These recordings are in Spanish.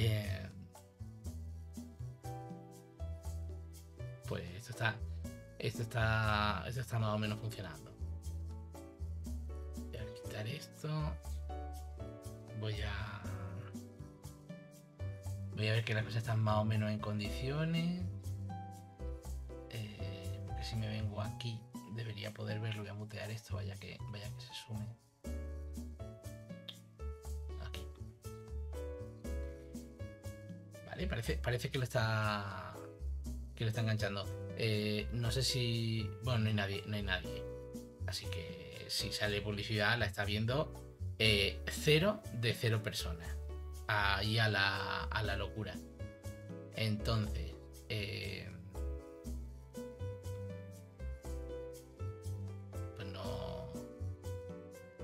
Eh, pues esto está, esto está, esto está más o menos funcionando. Voy a quitar esto. Voy a, voy a ver que las cosas están más o menos en condiciones. Eh, porque si me vengo aquí debería poder verlo. Voy a mutear esto, vaya que, vaya que se sume. parece, parece que lo está. que le está enganchando. Eh, no sé si. Bueno, no hay nadie, no hay nadie. Así que si sale publicidad, la está viendo. Eh, cero de cero personas. Ahí a la, a la locura. Entonces. Eh, pues no.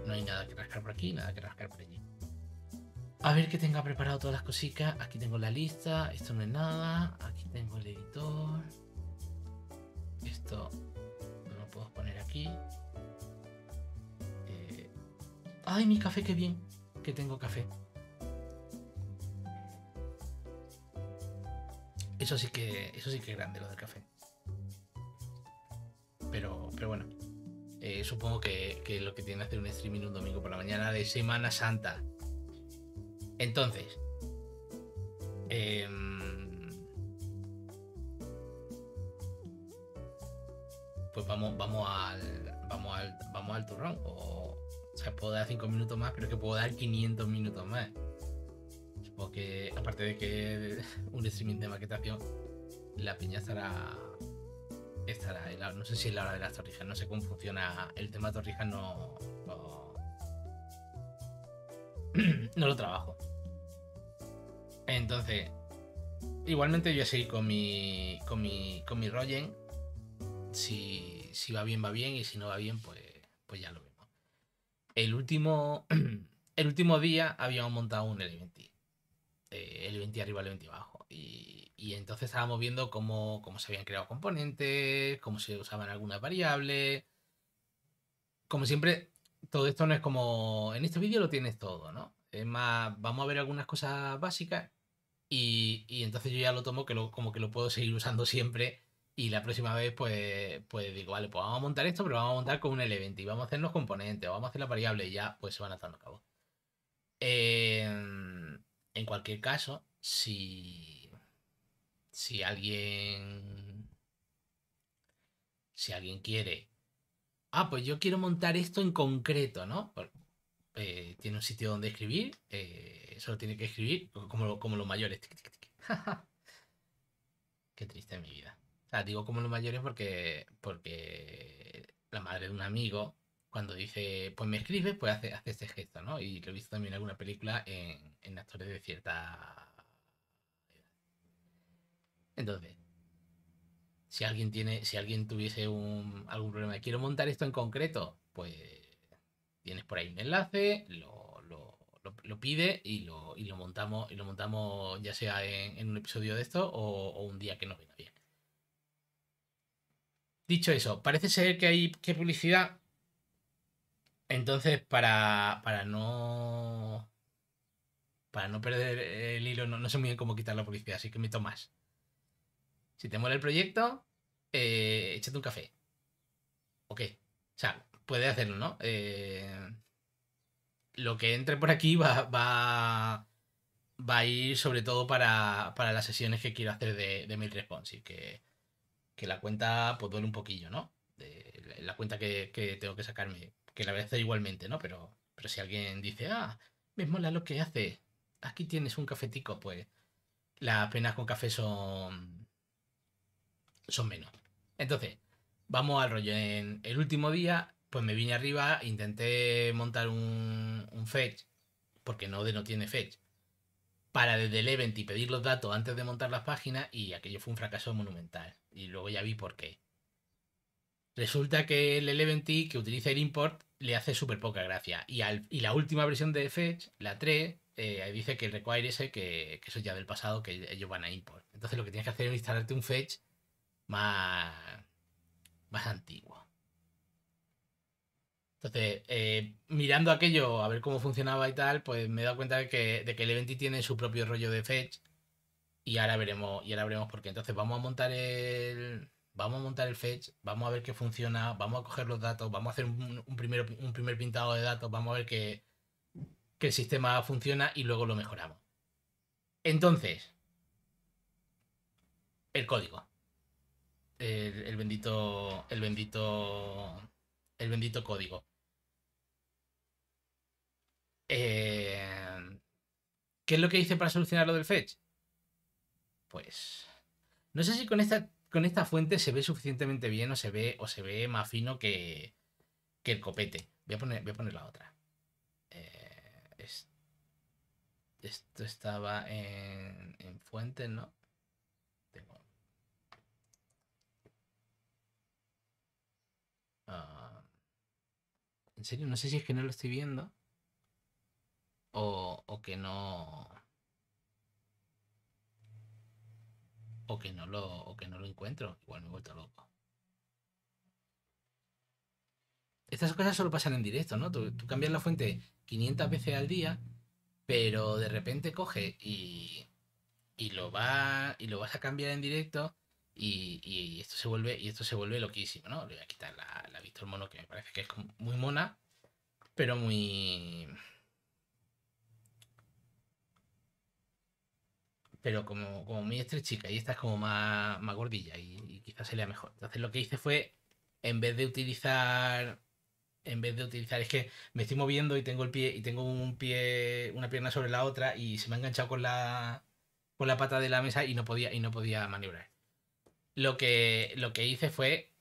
No hay nada que rascar por aquí, nada que rascar por allí. A ver que tenga preparado todas las cositas. Aquí tengo la lista. Esto no es nada. Aquí tengo el editor. Esto no lo puedo poner aquí. Eh, ¡Ay, mi café! ¡Qué bien! Que tengo café. Eso sí que. Eso sí que es grande lo del café. Pero. Pero bueno. Eh, supongo que, lo que tiene que hacer un streaming un domingo por la mañana de Semana Santa entonces, em, pues vamos, vamos al, vamos al, vamos al turrón. O, o sea, puedo dar 5 minutos más, pero que puedo dar 500 minutos más. Porque aparte de que un streaming de maquetación, la piña estará. estará no sé si es la hora de las torrijas, no sé cómo funciona. El tema torrijas no, no lo trabajo. Entonces, igualmente yo seguir con mi, con mi, con mi Si, si, va bien, va bien, y si no va bien, pues, pues ya lo vemos. El último, el último día habíamos montado un L20. Eh, L20 arriba, L20 abajo. Y, entonces estábamos viendo cómo, cómo se habían creado componentes, cómo se usaban algunas variables. Como siempre, todo esto no es como en este vídeo lo tienes todo, ¿no? Es más, vamos a ver algunas cosas básicas y, entonces yo ya lo tomo que como que lo puedo seguir usando siempre y la próxima vez pues, pues digo, vale, pues vamos a montar esto, pero vamos a montar con un elemento y vamos a hacer los componentes, vamos a hacer la variable y ya pues se van a estar a cabo. Em, en cualquier caso, si, si alguien... Si alguien quiere... Ah, pues yo quiero montar esto en concreto, ¿no? Eh, tiene un sitio donde escribir, eh, solo tiene que escribir como, como los mayores. Qué triste mi vida. digo como los mayores porque, porque la madre de un amigo, cuando dice, pues me escribes pues hace, este gesto, ¿no? Y lo he visto también en alguna película en, actores de cierta... edad Entonces, si alguien tiene, si alguien tuviese algún problema, quiero montar esto en concreto, pues tienes por ahí un enlace, lo, pide y lo, montamos, y lo montamos ya sea en, un episodio de esto o, un día que nos venga bien. Dicho eso, parece ser que hay que publicidad. Entonces, para, no. Para no perder el hilo, no, sé muy bien cómo quitar la publicidad, así que me tomas. Si te mola el proyecto, eh, échate un café. Ok, qué? puede hacerlo, ¿no? Eh, lo que entre por aquí va, va, a ir sobre todo para, las sesiones que quiero hacer de, de mail y que, que la cuenta pues duele un poquillo, ¿no? la cuenta que, tengo que sacarme, que la voy a hacer igualmente, ¿no? Pero, pero si alguien dice, ah, me mola lo que hace, aquí tienes un cafetico, pues las penas con café son, son menos. Entonces, vamos al rollo. En el último día pues me vine arriba, intenté montar un, fetch, porque Node no tiene fetch, para desde el event y pedir los datos antes de montar las páginas y aquello fue un fracaso monumental. Y luego ya vi por qué. Resulta que el Eleventy que utiliza el import le hace súper poca gracia. Y, al, y, la última versión de Fetch, la 3, eh, dice que el require ese, que, eso eso ya del pasado, que ellos van a import. Entonces lo que tienes que hacer es instalarte un Fetch más, más antiguo. Entonces, eh, mirando aquello, a ver cómo funcionaba y tal, pues me he dado cuenta de que, el Eventy tiene su propio rollo de fetch. Y ahora veremos, y ahora veremos por qué. Entonces vamos a montar el. Vamos a montar el fetch, vamos a ver qué funciona, vamos a coger los datos, vamos a hacer un, un primer pintado de datos, vamos a ver que, el sistema funciona y luego lo mejoramos. Entonces, el código. el bendito. El bendito. El bendito código. Em, ¿Qué es lo que hice para solucionar lo del fetch? Pues. No sé si con esta, con esta fuente se ve suficientemente bien o se ve, o se ve más fino que, el copete. Voy a poner, voy a poner la otra. Eh, esto estaba en, fuente ¿no? Ah, en serio, no sé si es que no lo estoy viendo o, que no o que no lo que no lo encuentro igual me he vuelto loco estas cosas solo pasan en directo no tú, cambias la fuente 500 veces al día pero de repente coge y, y lo va y lo vas a cambiar en directo y, esto se vuelve y esto se vuelve loquísimo no le voy a quitar la, la Víctor Mono que me parece que es muy mona pero muy pero como, como muy chica y esta es como más, gordilla y, quizás se lea mejor. Entonces lo que hice fue, en vez de utilizar en vez de utilizar. Es que me estoy moviendo y tengo el pie y tengo un pie, una pierna sobre la otra y se me ha enganchado con la con la pata de la mesa y no podía y no podía maniobrar. Lo que lo que hice fue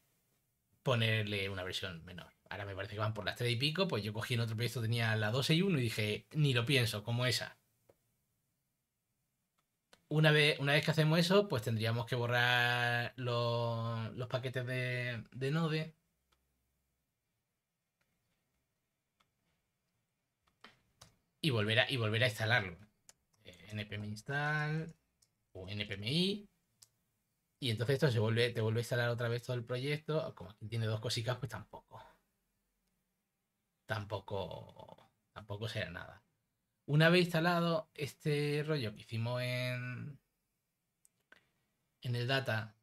ponerle una versión menor. Ahora me parece que van por las tres y pico, pues yo cogí en otro proyecto tenía la 12 y 1 y dije, ni lo pienso, como esa una vez, una vez que hacemos eso, pues tendríamos que borrar los, paquetes de, Node. Y volver a, y volver a instalarlo. Eh, npm install o npmi. Y entonces esto se vuelve, te vuelve a instalar otra vez todo el proyecto. Como aquí tiene dos cositas, pues tampoco. Tampoco. Tampoco será nada. Una vez instalado este rollo que hicimos en, en el data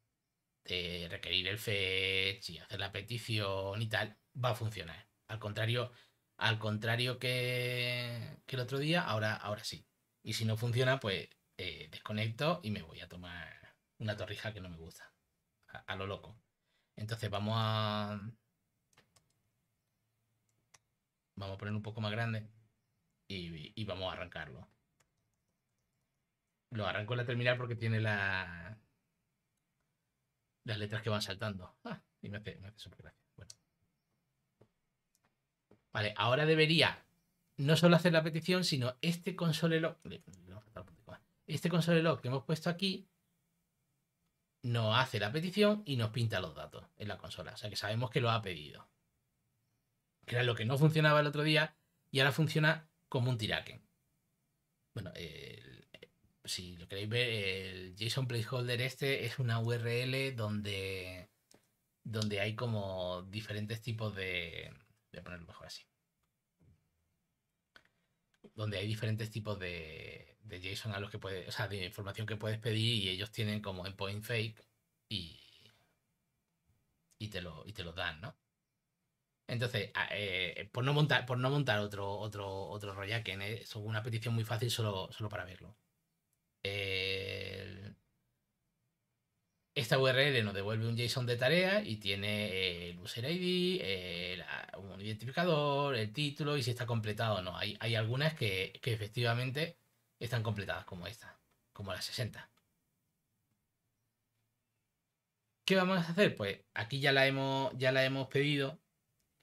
de requerir el fetch y hacer la petición y tal, va a funcionar. Al contrario, al contrario que, el otro día, ahora, ahora sí. Y si no funciona, pues eh, desconecto y me voy a tomar una torrija que no me gusta. A, a lo loco. Entonces vamos a... Vamos a poner un poco más grande y, vamos a arrancarlo. Lo arranco en la terminal porque tiene la, las letras que van saltando. Ah, y me hace, gracia. Bueno. Vale, ahora debería no solo hacer la petición, sino este console Este console log que hemos puesto aquí nos hace la petición y nos pinta los datos en la consola. O sea que sabemos que lo ha pedido. Que era lo que no funcionaba el otro día y ahora funciona como un Tiraken. Bueno, si lo queréis ver, el JSON placeholder este es una URL donde, donde hay como diferentes tipos de... Voy a ponerlo mejor así. Donde hay diferentes tipos de, de JSON a los que puedes, o sea, de información que puedes pedir y ellos tienen como endpoint fake y, y, te lo, y te lo dan, ¿no? Entonces, eh, por, no montar, por no montar otro, otro, otro ¿eh? es una petición muy fácil solo, para verlo. Esta URL nos devuelve un JSON de tarea y tiene el user ID, un identificador, el título y si está completado o no. Hay, hay algunas que, efectivamente están completadas, como esta, como la 60. ¿Qué vamos a hacer? Pues aquí ya la ya la hemos pedido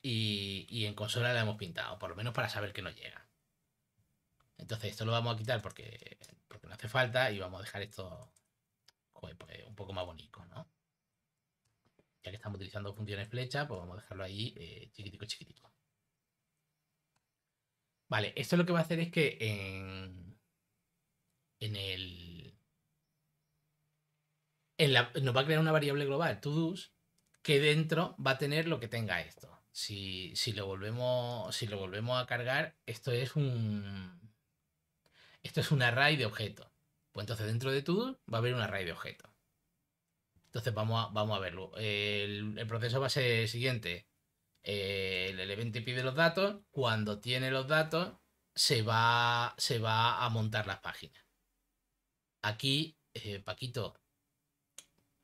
y, en consola la hemos pintado, por lo menos para saber que nos llega. Entonces esto lo vamos a quitar porque, no hace falta y vamos a dejar esto pues, un poco más bonito, ¿no? Ya que estamos utilizando funciones flecha, pues vamos a dejarlo ahí eh, chiquitico, chiquitico. Vale, esto lo que va a hacer es que en, en el... nos va a crear una variable global, todos, que dentro va a tener lo que tenga esto. Si, lo volvemos, si lo volvemos a cargar, esto es un. Esto es un array de objetos. Pues entonces dentro de todo va a haber un array de objetos. Entonces vamos a, vamos a verlo. El, proceso va a ser el siguiente. El, elemento pide los datos. Cuando tiene los datos, se va, se va a montar las páginas. Aquí, eh, Paquito,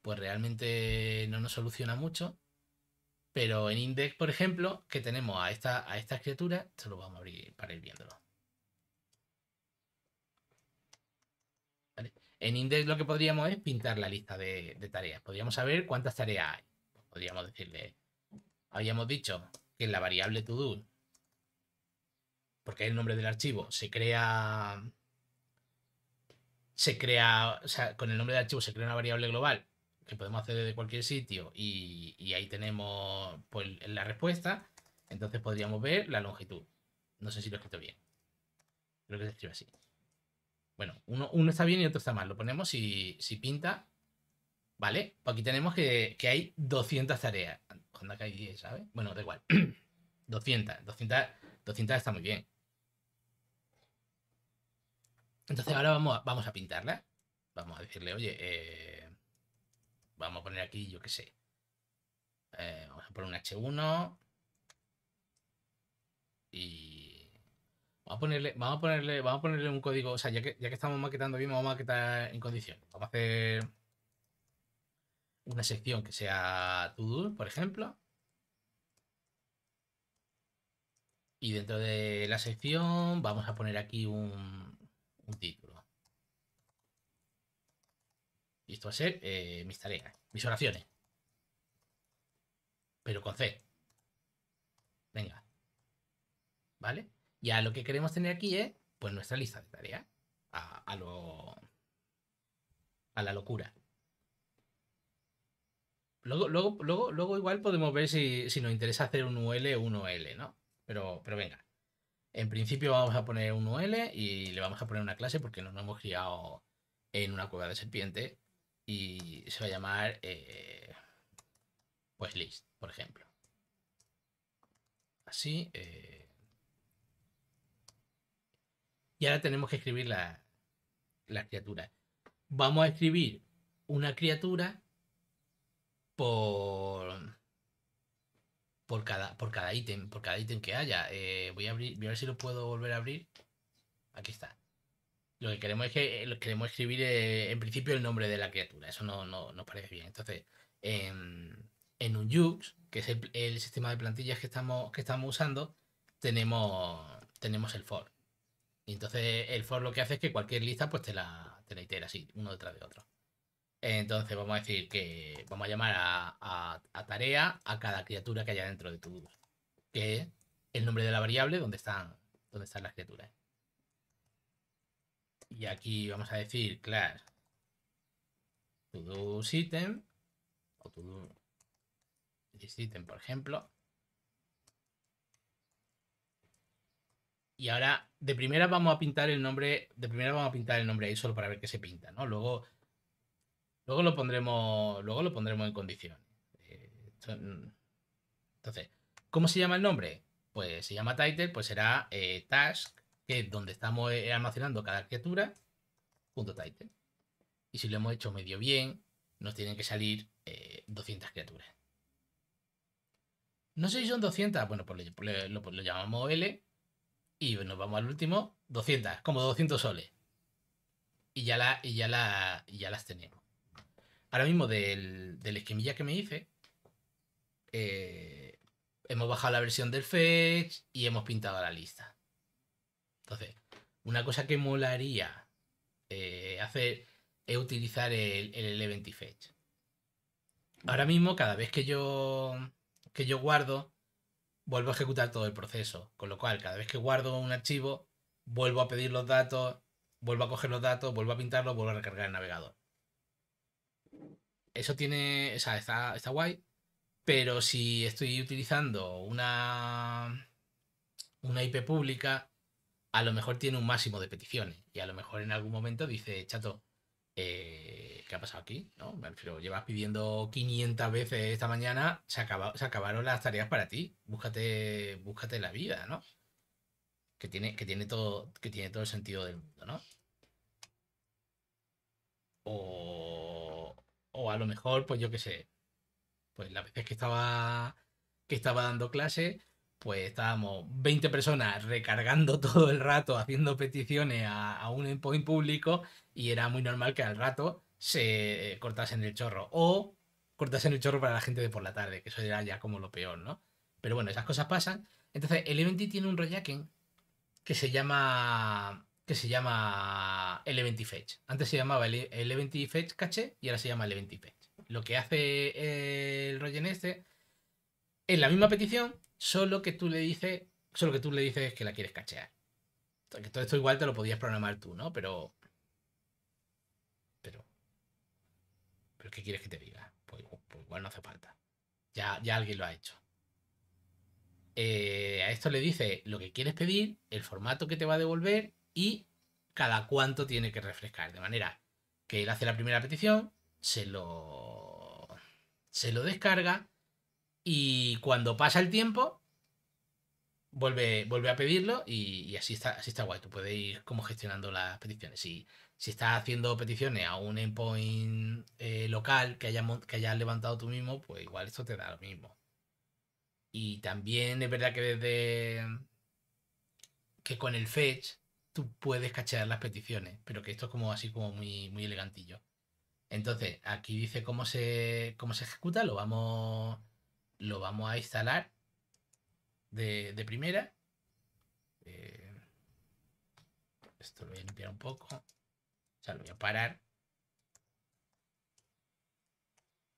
pues realmente no nos soluciona mucho pero en Index, por ejemplo, que tenemos a, esta, a estas esto lo vamos a abrir para ir viéndolo. En Index lo que podríamos es pintar la lista de, tareas. Podríamos saber cuántas tareas hay. Podríamos decirle, habíamos dicho que en la variable to porque es el nombre del archivo, se crea se crea, o sea, con el nombre del archivo se crea una variable global que podemos hacer desde cualquier sitio y, ahí tenemos pues, la respuesta, entonces podríamos ver la longitud. No sé si lo he escrito bien. Creo que se escribe así. Bueno, uno, está bien y otro está mal. Lo ponemos y si pinta, ¿vale? Pues aquí tenemos que, hay 200 tareas. Cuando Bueno, da igual. 200, 200, 200 está muy bien. Entonces ahora vamos vamos a pintarla. Vamos a decirle, oye, eh, Vamos a poner aquí, yo qué sé. Eh, vamos a poner un H1. Y. Vamos a ponerle, vamos a ponerle, vamos a ponerle un código. O sea, ya que, estamos maquetando bien, vamos a maquetar en condición. Vamos a hacer una sección que sea tudor por ejemplo. Y dentro de la sección vamos a poner aquí un título. Y esto va a ser eh, mis tareas, mis oraciones. Pero con C. Venga. ¿Vale? Ya lo que queremos tener aquí es pues nuestra lista de tareas. A, lo. A la locura. Luego, luego, luego, luego igual podemos ver si, nos interesa hacer un UL o un OL, ¿no? Pero, pero venga. En principio vamos a poner un UL y le vamos a poner una clase porque nos hemos criado en una cueva de serpiente y se va a llamar eh, pues list, por ejemplo. Así. Eh, y ahora tenemos que escribir la, la criatura. Vamos a escribir una criatura por por cada por cada ítem por cada ítem que haya eh, voy a abrir voy a ver si lo puedo volver a abrir aquí está lo que queremos es que eh, queremos escribir eh, en principio el nombre de la criatura. Eso no nos parece bien. Entonces, en, un use, que es el, sistema de plantillas que estamos, que estamos usando, tenemos, tenemos el for. Y entonces el for lo que hace es que cualquier lista pues te la, te itera así, uno detrás de otro. Entonces vamos a decir que vamos a llamar a, tarea a cada criatura que haya dentro de tu que es el nombre de la variable donde están, donde están las criaturas. Y aquí vamos a decir class todo item o todo item, por ejemplo. Y ahora, de primera vamos a pintar el nombre, de primera vamos a pintar el nombre ahí solo para ver qué se pinta, ¿no? Luego, luego lo pondremos, luego lo pondremos en condición. Eh, entonces, ¿cómo se llama el nombre? Pues se llama title, pues será eh, task que es donde estamos eh, almacenando cada criatura, punto title. Y si lo hemos hecho medio bien, nos tienen que salir 200 eh, criaturas. No sé si son 200, bueno, pues lo, llamamos L y nos vamos al último, 200, como 200 soles. Y ya, la, y ya, la, ya las tenemos. Ahora mismo del, del esquemilla que me hice, eh, hemos bajado la versión del fetch y hemos pintado la lista. Entonces, una cosa que molaría eh, hacer es utilizar el, el Event Fetch. Ahora mismo, cada vez que yo, que yo guardo, vuelvo a ejecutar todo el proceso. Con lo cual, cada vez que guardo un archivo, vuelvo a pedir los datos, vuelvo a coger los datos, vuelvo a pintarlo vuelvo a recargar el navegador. Eso tiene. O sea, está, guay. Pero si estoy utilizando una, una IP pública, a lo mejor tiene un máximo de peticiones y a lo mejor en algún momento dice, chato, eh, ¿qué ha pasado aquí? ¿No? Me llevas pidiendo 500 veces esta mañana, se, acaba, se, acabaron las tareas para ti, búscate, búscate la vida, ¿no? Que tiene, que, tiene todo, que tiene todo el sentido del mundo, ¿no? O, a lo mejor, pues yo qué sé, pues las veces que estaba, que estaba dando clase, pues estábamos 20 personas recargando todo el rato, haciendo peticiones a, a, un endpoint público y era muy normal que al rato se eh, cortasen el chorro o cortasen el chorro para la gente de por la tarde, que eso era ya como lo peor, ¿no? Pero bueno, esas cosas pasan. Entonces, el Eleventy tiene un rejacking que se llama que se llama Fetch. Antes se llamaba Eleventy Fetch Cache y ahora se llama Eleventy Fetch. Lo que hace eh, el en este en la misma petición, solo que tú le dices, solo que tú le dices que la quieres cachear. todo esto igual te lo podías programar tú, ¿no? Pero. Pero. ¿Pero qué quieres que te diga? Pues, igual pues no hace falta. Ya, ya alguien lo ha hecho. Eh, a esto le dice lo que quieres pedir, el formato que te va a devolver y cada cuánto tiene que refrescar. De manera que él hace la primera petición, se lo, se lo descarga y cuando pasa el tiempo, vuelve, vuelve a pedirlo y, así, está, así está guay. Tú puedes ir como gestionando las peticiones. Si, si estás haciendo peticiones a un endpoint eh, local que hayas, que levantado tú mismo, pues igual esto te da lo mismo. Y también es verdad que desde que con el fetch tú puedes cachear las peticiones, pero que esto es como así como muy, elegantillo. Entonces, aquí dice cómo se, cómo se ejecuta, lo vamos lo vamos a instalar de, primera. Eh, esto lo voy a limpiar un poco. O sea, lo voy a parar.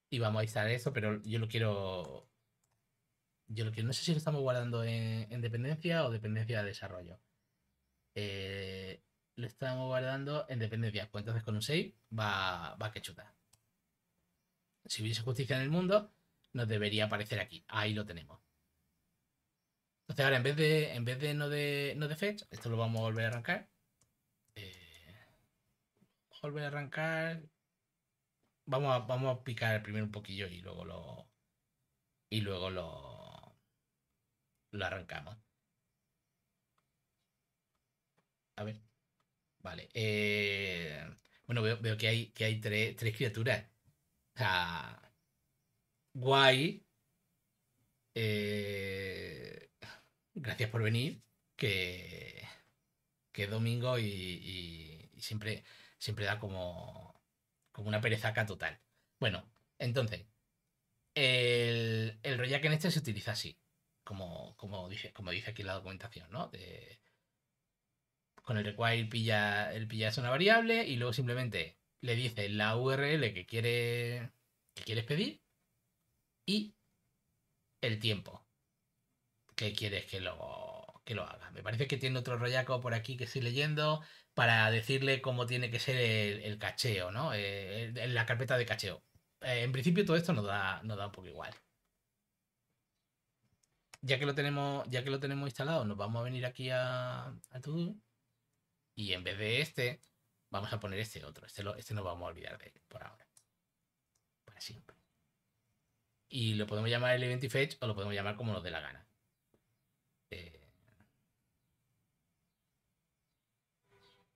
Y vamos a instalar eso, pero yo lo quiero... Yo lo quiero... No sé si lo estamos guardando en, dependencia o dependencia de desarrollo. Eh, lo estamos guardando en dependencia. Pues entonces con un save va, va que chuta. Si hubiese justicia en el mundo, nos debería aparecer aquí. Ahí lo tenemos. Entonces ahora en vez de, en vez de no de, no de fetch, esto lo vamos a volver a arrancar. Eh, volver a arrancar. Vamos a, vamos a picar primero un poquillo y luego lo. Y luego lo. Lo arrancamos. A ver. Vale. Eh, bueno, veo, veo, que hay, que hay tres, tres criaturas guay. Eh, gracias por venir. Que, que domingo y, siempre, siempre da como, como una perezaca total. Bueno, entonces, el, el en este se utiliza así, como, como, como dice aquí la documentación, ¿no? con el require pilla, el pilla es una variable y luego simplemente le dice la URL que, quiere, que quieres pedir y el tiempo. que quieres que lo, lo haga? Me parece que tiene otro rollaco por aquí que estoy leyendo para decirle cómo tiene que ser el, cacheo, ¿no? Eh, la carpeta de cacheo. Eh, en principio todo esto nos da, nos da un poco igual. Ya que lo tenemos, ya que lo tenemos instalado, nos vamos a venir aquí a, a y en vez de este, vamos a poner este otro. Este, lo, este no vamos a olvidar de él por ahora. Para siempre. Y lo podemos llamar el Event Fetch o lo podemos llamar como nos dé la gana. Eh,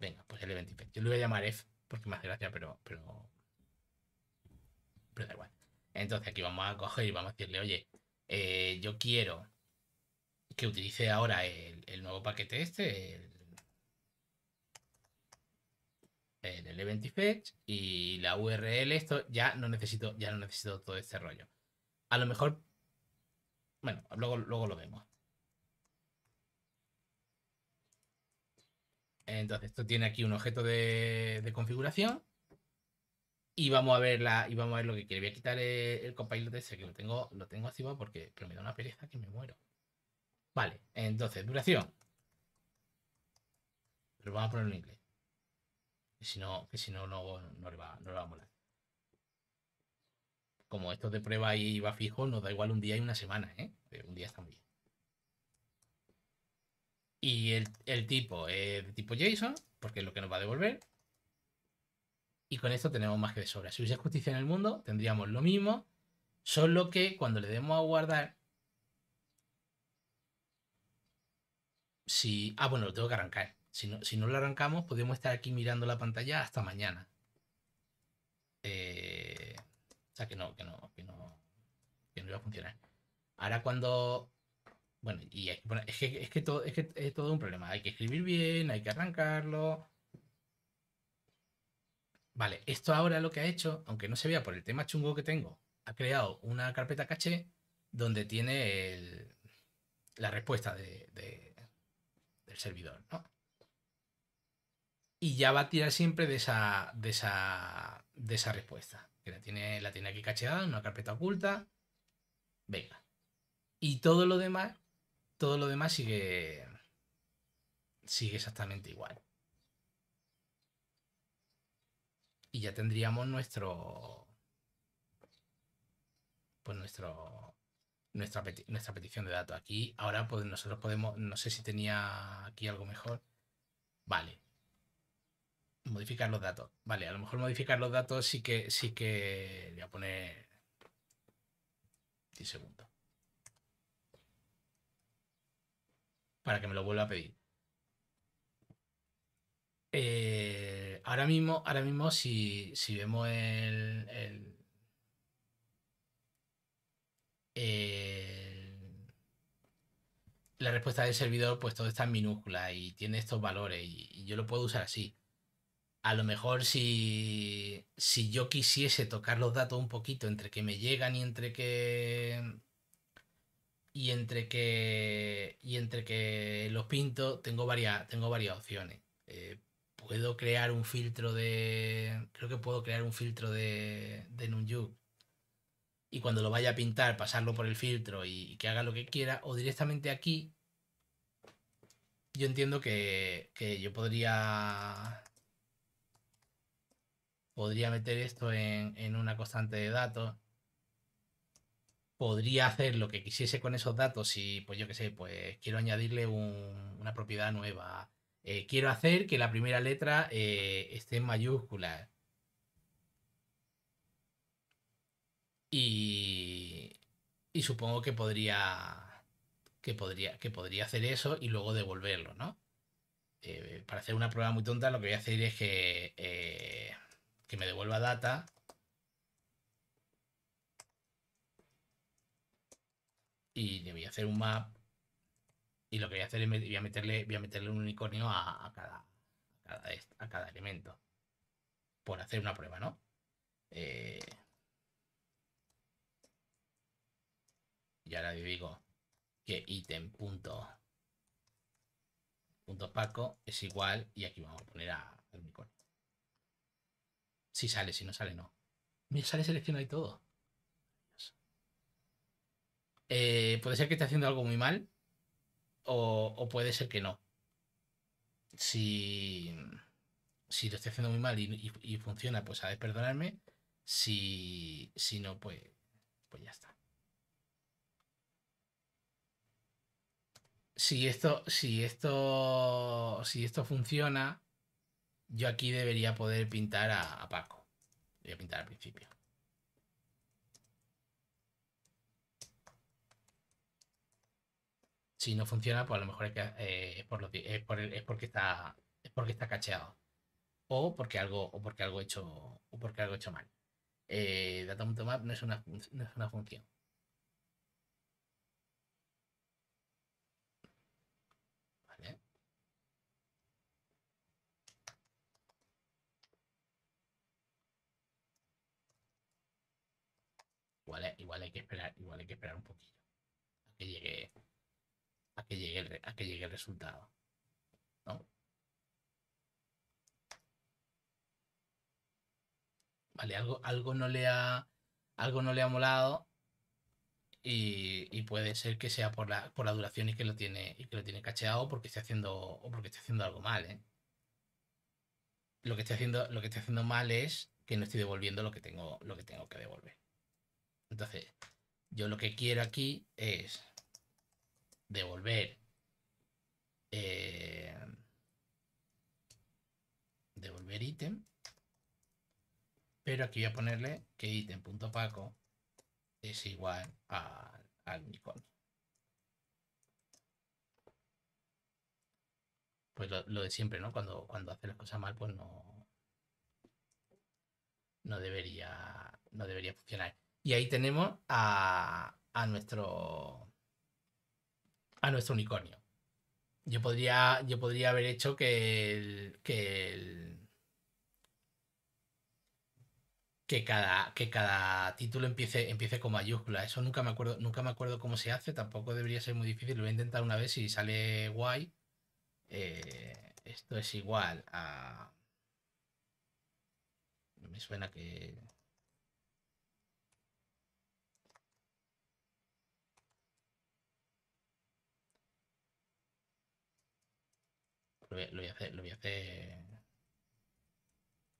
venga, pues el Event Fetch. Yo lo voy a llamar F porque me hace gracia, pero, pero. da igual. Entonces aquí vamos a coger y vamos a decirle, oye, eh, yo quiero que utilice ahora el, nuevo paquete este, el, el, Event Fetch y la URL, esto ya no necesito, ya no necesito todo este rollo. A lo mejor. Bueno, luego, luego lo vemos. Entonces, esto tiene aquí un objeto de, configuración. Y vamos a ver y vamos a ver lo que quiere. Voy a quitar el, compiler de ese que lo tengo, lo tengo activado porque me da una pereza que me muero. Vale, entonces, duración. Pero vamos a ponerlo en inglés. Que si no, que no, no, no, va, no a molar como esto de prueba y va fijo, nos da igual un día y una semana, ¿eh? un día está bien. Y el, tipo es de tipo JSON, porque es lo que nos va a devolver. Y con esto tenemos más que de sobra. Si hubiese justicia en el mundo, tendríamos lo mismo, solo que cuando le demos a guardar... Si... Ah, bueno, lo tengo que arrancar. Si no, si no lo arrancamos, podemos estar aquí mirando la pantalla hasta mañana. Eh, que no, que no, que iba a funcionar. Ahora cuando... Bueno, y es, que, es, todo, es que es todo un problema. Hay que escribir bien, hay que arrancarlo. Vale, esto ahora lo que ha hecho, aunque no se vea por el tema chungo que tengo, ha creado una carpeta caché donde tiene la respuesta del servidor, Y ya va a tirar siempre esa, de esa, de esa respuesta la tiene, la tiene aquí cacheada, una carpeta oculta. Venga. Y todo lo demás, todo lo demás sigue, sigue exactamente igual. Y ya tendríamos nuestro, pues nuestro, nuestra, nuestra petición de datos. Aquí ahora pues nosotros podemos, no sé si tenía aquí algo mejor. Vale, Modificar los datos. Vale, a lo mejor modificar los datos sí que sí que voy a poner 10 segundos. Para que me lo vuelva a pedir. Eh, ahora mismo, ahora mismo, si, vemos el, la respuesta del servidor, pues todo está en minúscula y tiene estos valores y yo lo puedo usar así a lo mejor si, yo quisiese tocar los datos un poquito entre que me llegan y entre que y entre que y entre que los pinto tengo varias tengo varias opciones eh, puedo crear un filtro de creo que puedo crear un filtro de de y cuando lo vaya a pintar pasarlo por el filtro y, que haga lo que quiera o directamente aquí yo entiendo que, que yo podría podría meter esto en, una constante de datos, podría hacer lo que quisiese con esos datos y pues yo qué sé, pues quiero añadirle una propiedad nueva. Eh, quiero hacer que la primera letra eh, esté en mayúscula. Y, supongo que podría, que podría que podría hacer eso y luego devolverlo, ¿no? Eh, para hacer una prueba muy tonta, lo que voy a hacer es que que me devuelva data. Y le voy a hacer un map. Y lo que voy a hacer es voy a meterle, voy a meterle un unicornio a, cada, a, cada, elemento. Por hacer una prueba, ¿no? Eh, y ahora digo que item punto, punto Paco es igual y aquí vamos a poner a, al unicornio. Si sale, si no sale, no. Me sale seleccionado y todo. Eh, puede ser que esté haciendo algo muy mal o, puede ser que no. Si, si lo estoy haciendo muy mal y, funciona, pues sabes perdonarme. Si, si no, pues, pues ya está. Si esto, si esto, si esto funciona, yo aquí debería poder pintar a, Paco. Voy a pintar al principio. Si no funciona, pues a lo mejor es, que, eh, por, es, porque está, porque está cacheado. O porque algo, o porque algo hecho, o porque algo hecho mal. Eh, data.map no es una, no es una función. igual, hay que esperar, igual hay que esperar un poquito a que llegue, a que llegue el, a que llegue el resultado. Vale, algo, algo no le ha. Algo no le ha molado. Y, puede ser que sea por la, por la duración y que lo tiene y que lo tiene cacheado porque esté haciendo o porque esté haciendo algo mal ¿eh? lo que estoy haciendo lo que estoy haciendo mal es que no estoy devolviendo lo que tengo lo que tengo que devolver entonces, yo lo que quiero aquí es devolver eh, devolver ítem pero aquí voy a ponerle que ítem.paco es igual a, al unicorn pues lo, de siempre, ¿no? Cuando, cuando hace las cosas mal, pues no no debería no debería funcionar y ahí tenemos a, nuestro a nuestro unicornio. Yo podría, yo podría haber hecho que que que cada, que cada título empiece, empiece con mayúscula. Eso nunca me acuerdo, nunca me acuerdo cómo se hace, tampoco debería ser muy difícil. Lo voy a intentar una vez Si sale guay. Eh, esto es igual a. Me suena que lo voy, a, hacer, lo voy a hacer.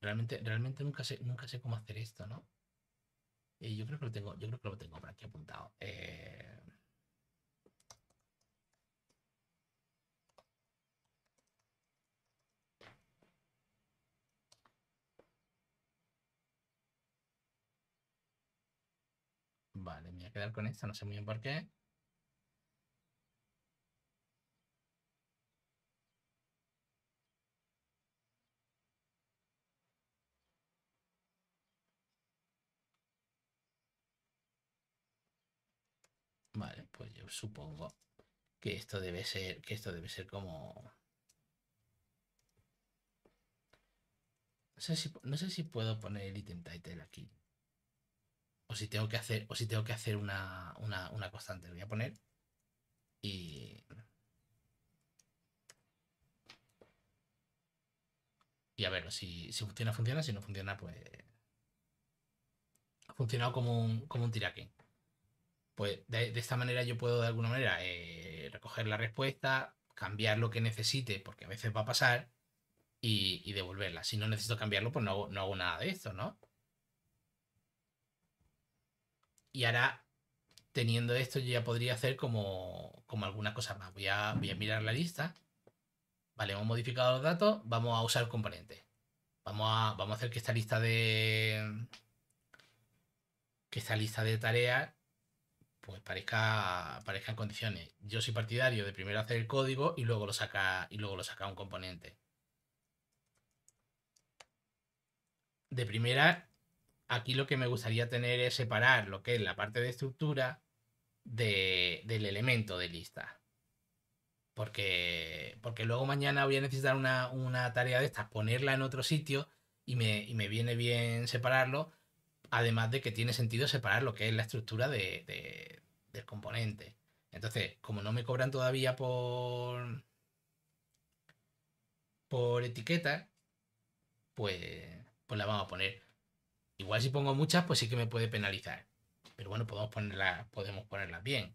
Realmente, realmente nunca sé, nunca sé cómo hacer esto, ¿no? Y yo creo que lo tengo, yo creo que lo tengo por aquí apuntado. Eh, vale, me voy a quedar con esta, no sé muy bien por qué. Vale, pues yo supongo que esto debe ser, que esto debe ser como... No sé, si, puedo poner el item title aquí. O si tengo que hacer, o si tengo que hacer una, constante. Lo voy a poner y... Y a ver, si, si funciona, funciona. Si no funciona, pues... Ha funcionado como un, como un pues de, esta manera yo puedo de alguna manera eh, recoger la respuesta, cambiar lo que necesite, porque a veces va a pasar, y, devolverla. Si no necesito cambiarlo, pues no hago, nada de esto, ¿no? Y ahora, teniendo esto, yo ya podría hacer como, como cosa más. Voy a, mirar la lista. Vale, hemos modificado los datos, vamos a usar componentes. Vamos a, vamos a hacer que esta lista de... Que esta lista de tareas pues parezca, parezca en condiciones. Yo soy partidario de primero hacer el código y luego lo saca, y luego lo saca un componente. De primera, aquí lo que me gustaría tener es separar lo que es la parte de estructura del elemento de lista. Porque, porque luego mañana voy a necesitar una, tarea de estas, ponerla en otro sitio y me, y me viene bien separarlo Además de que tiene sentido separar lo que es la estructura del componente. Entonces, como no me cobran todavía por, por etiqueta, pues, pues la vamos a poner. Igual si pongo muchas, pues sí que me puede penalizar. Pero bueno, podemos ponerlas, podemos ponerlas bien.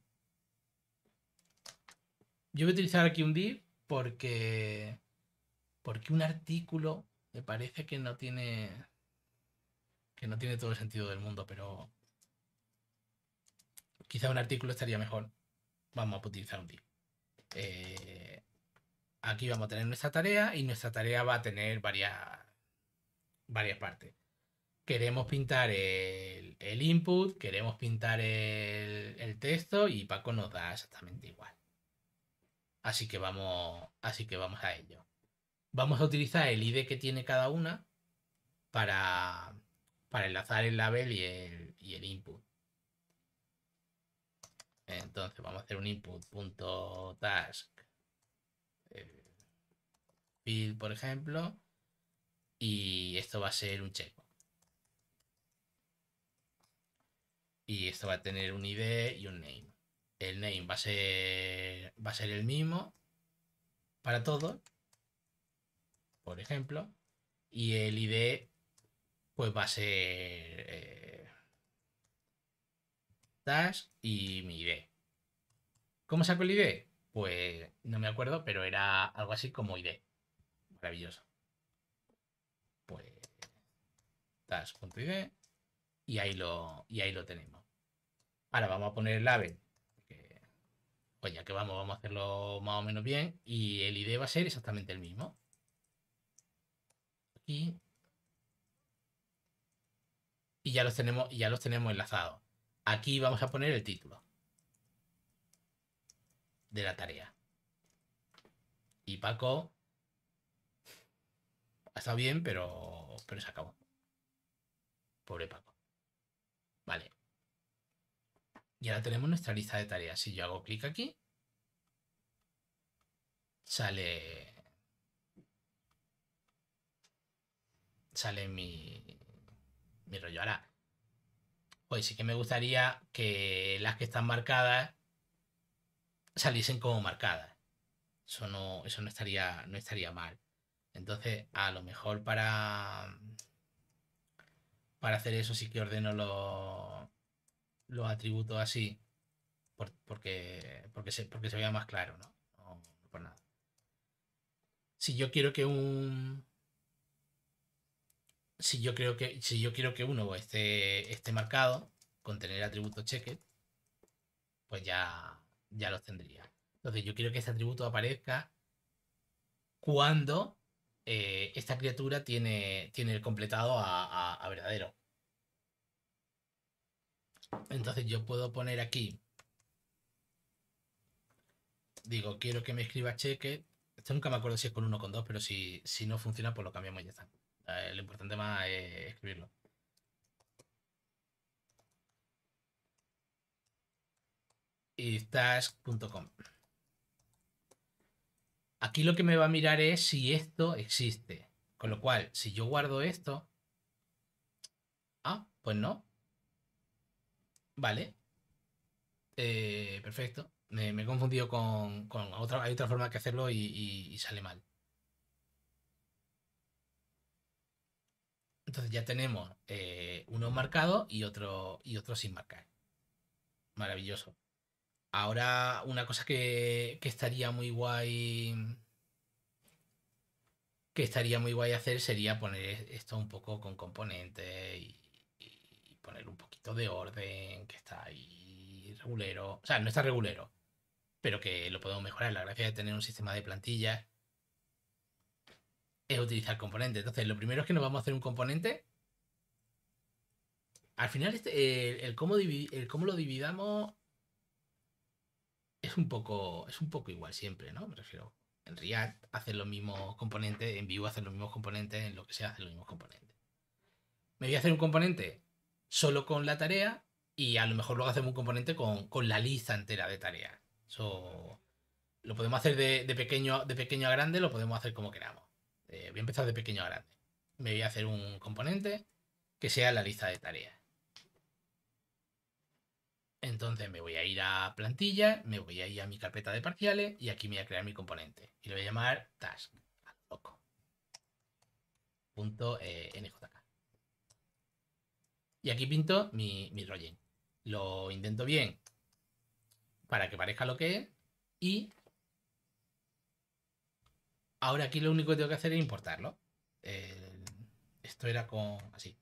Yo voy a utilizar aquí un div porque, porque un artículo me parece que no tiene que no tiene todo el sentido del mundo, pero quizá un artículo estaría mejor. Vamos a utilizar un tipo. Eh, aquí vamos a tener nuestra tarea y nuestra tarea va a tener varias, varias partes. Queremos pintar el, input, queremos pintar el, el, texto y Paco nos da exactamente igual. Así que vamos, así que vamos a ello. Vamos a utilizar el ID que tiene cada una para, para enlazar el label y el, input. Entonces vamos a hacer un input.task build, eh, por ejemplo, y esto va a ser un check. Y esto va a tener un ID y un name. El name va a ser, va a ser el mismo para todos, por ejemplo, y el ID pues va a ser eh, Dash y mi ID. ¿Cómo saco el ID? Pues no me acuerdo, pero era algo así como ID. Maravilloso. Pues task.id y ahí lo y ahí lo tenemos. Ahora vamos a poner el ave pues ya que vamos, vamos a hacerlo más o menos bien. Y el ID va a ser exactamente el mismo. Aquí y ya los tenemos, ya los tenemos enlazados. Aquí vamos a poner el título de la tarea. Y Paco ha estado bien, pero, pero se acabó. Pobre Paco. Vale. Y ahora tenemos nuestra lista de tareas. Si yo hago clic aquí, sale sale mi mi rollo. Ahora, pues sí que me gustaría que las que están marcadas saliesen como marcadas. Eso no, eso no estaría, no estaría mal. Entonces, a lo mejor para, para hacer eso sí que ordeno los, atributos así. porque, porque, se, porque vea más claro, por nada. Si yo quiero que un si yo creo que si yo quiero que uno esté, marcado con tener atributo cheque pues ya, ya los tendría. Entonces yo quiero que este atributo aparezca cuando eh, esta criatura tiene, tiene el completado a, verdadero. Entonces yo puedo poner aquí. Digo, quiero que me escriba cheque. Esto nunca me acuerdo si es con uno o con dos, pero si, si no funciona, pues lo cambiamos y ya está. Lo importante más es escribirlo. Y Aquí lo que me va a mirar es si esto existe. Con lo cual, si yo guardo esto... Ah, pues no. Vale. Eh, perfecto. Me, he confundido con, otra, hay otra forma que hacerlo y sale mal. Entonces ya tenemos eh, uno marcado y otro, y otro sin marcar. Maravilloso. Ahora, una cosa que, estaría muy guay. Que estaría muy guay hacer sería poner esto un poco con componentes y, y poner un poquito de orden que está ahí regulero. O sea, no está regulero, pero que lo podemos mejorar. La gracia de tener un sistema de plantillas es utilizar componentes. Entonces, lo primero es que nos vamos a hacer un componente. Al final, este, el, cómo lo dividamos es un poco es un poco igual siempre, ¿no? Me refiero. En React hacen los mismos componentes, en vivo hacen los mismos componentes, en lo que sea hacen los mismos componentes. Me voy a hacer un componente solo con la tarea y a lo mejor luego hacemos un componente con, la lista entera de tareas. lo podemos hacer pequeño, de pequeño a grande, lo podemos hacer como queramos voy a empezar de pequeño a grande. Me voy a hacer un componente que sea la lista de tareas. Entonces me voy a ir a plantilla, me voy a ir a mi carpeta de parciales y aquí me voy a crear mi componente. Y lo voy a llamar task. njk. Eh, y aquí pinto mi, mi Lo intento bien para que parezca lo que es y Ahora aquí lo único que tengo que hacer es importarlo. Eh, esto era con así.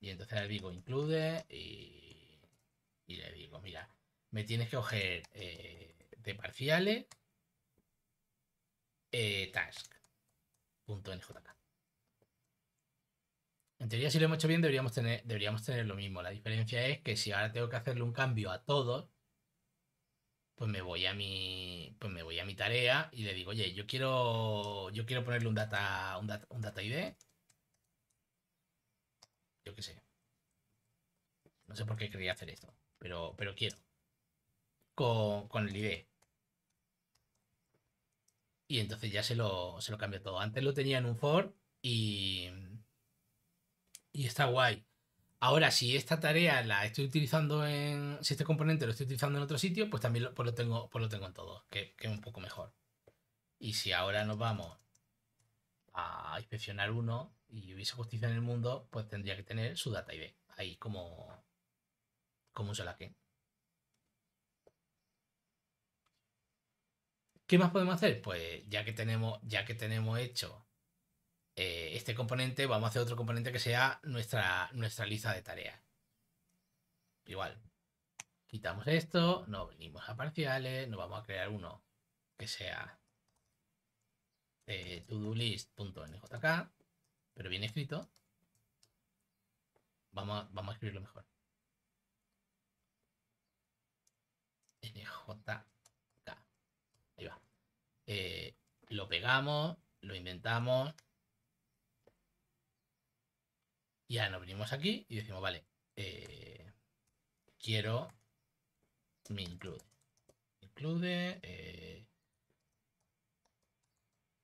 Y entonces le digo include y, y le digo, mira, me tienes que coger eh, de parciales eh, task.njk. En teoría, si lo hemos hecho bien, deberíamos tener, deberíamos tener lo mismo. La diferencia es que si ahora tengo que hacerle un cambio a todos, pues me voy a mi, pues me voy a mi tarea y le digo, oye, yo quiero, yo quiero ponerle un data, un data, un data ID. Yo qué sé. No sé por qué quería hacer esto, pero, pero quiero. Con, el ID. Y entonces ya se lo, se lo cambio todo. Antes lo tenía en un for y, y está guay. Ahora, si esta tarea la estoy utilizando en. Si este componente lo estoy utilizando en otro sitio, pues también lo, pues tengo, pues lo tengo en todo, que, es un poco mejor. Y si ahora nos vamos a inspeccionar uno y hubiese justicia en el mundo, pues tendría que tener su data ID. Ahí como. como un que ¿Qué más podemos hacer? Pues ya que tenemos, ya que tenemos hecho eh, este componente, vamos a hacer otro componente que sea nuestra, nuestra lista de tareas. Igual, quitamos esto, nos venimos a parciales, nos vamos a crear uno que sea eh, list.njk pero bien escrito. Vamos a, vamos a escribirlo mejor. njk. Ahí va. Eh, lo pegamos, lo inventamos, y nos venimos aquí y decimos, vale, eh, quiero mi include. Include, eh,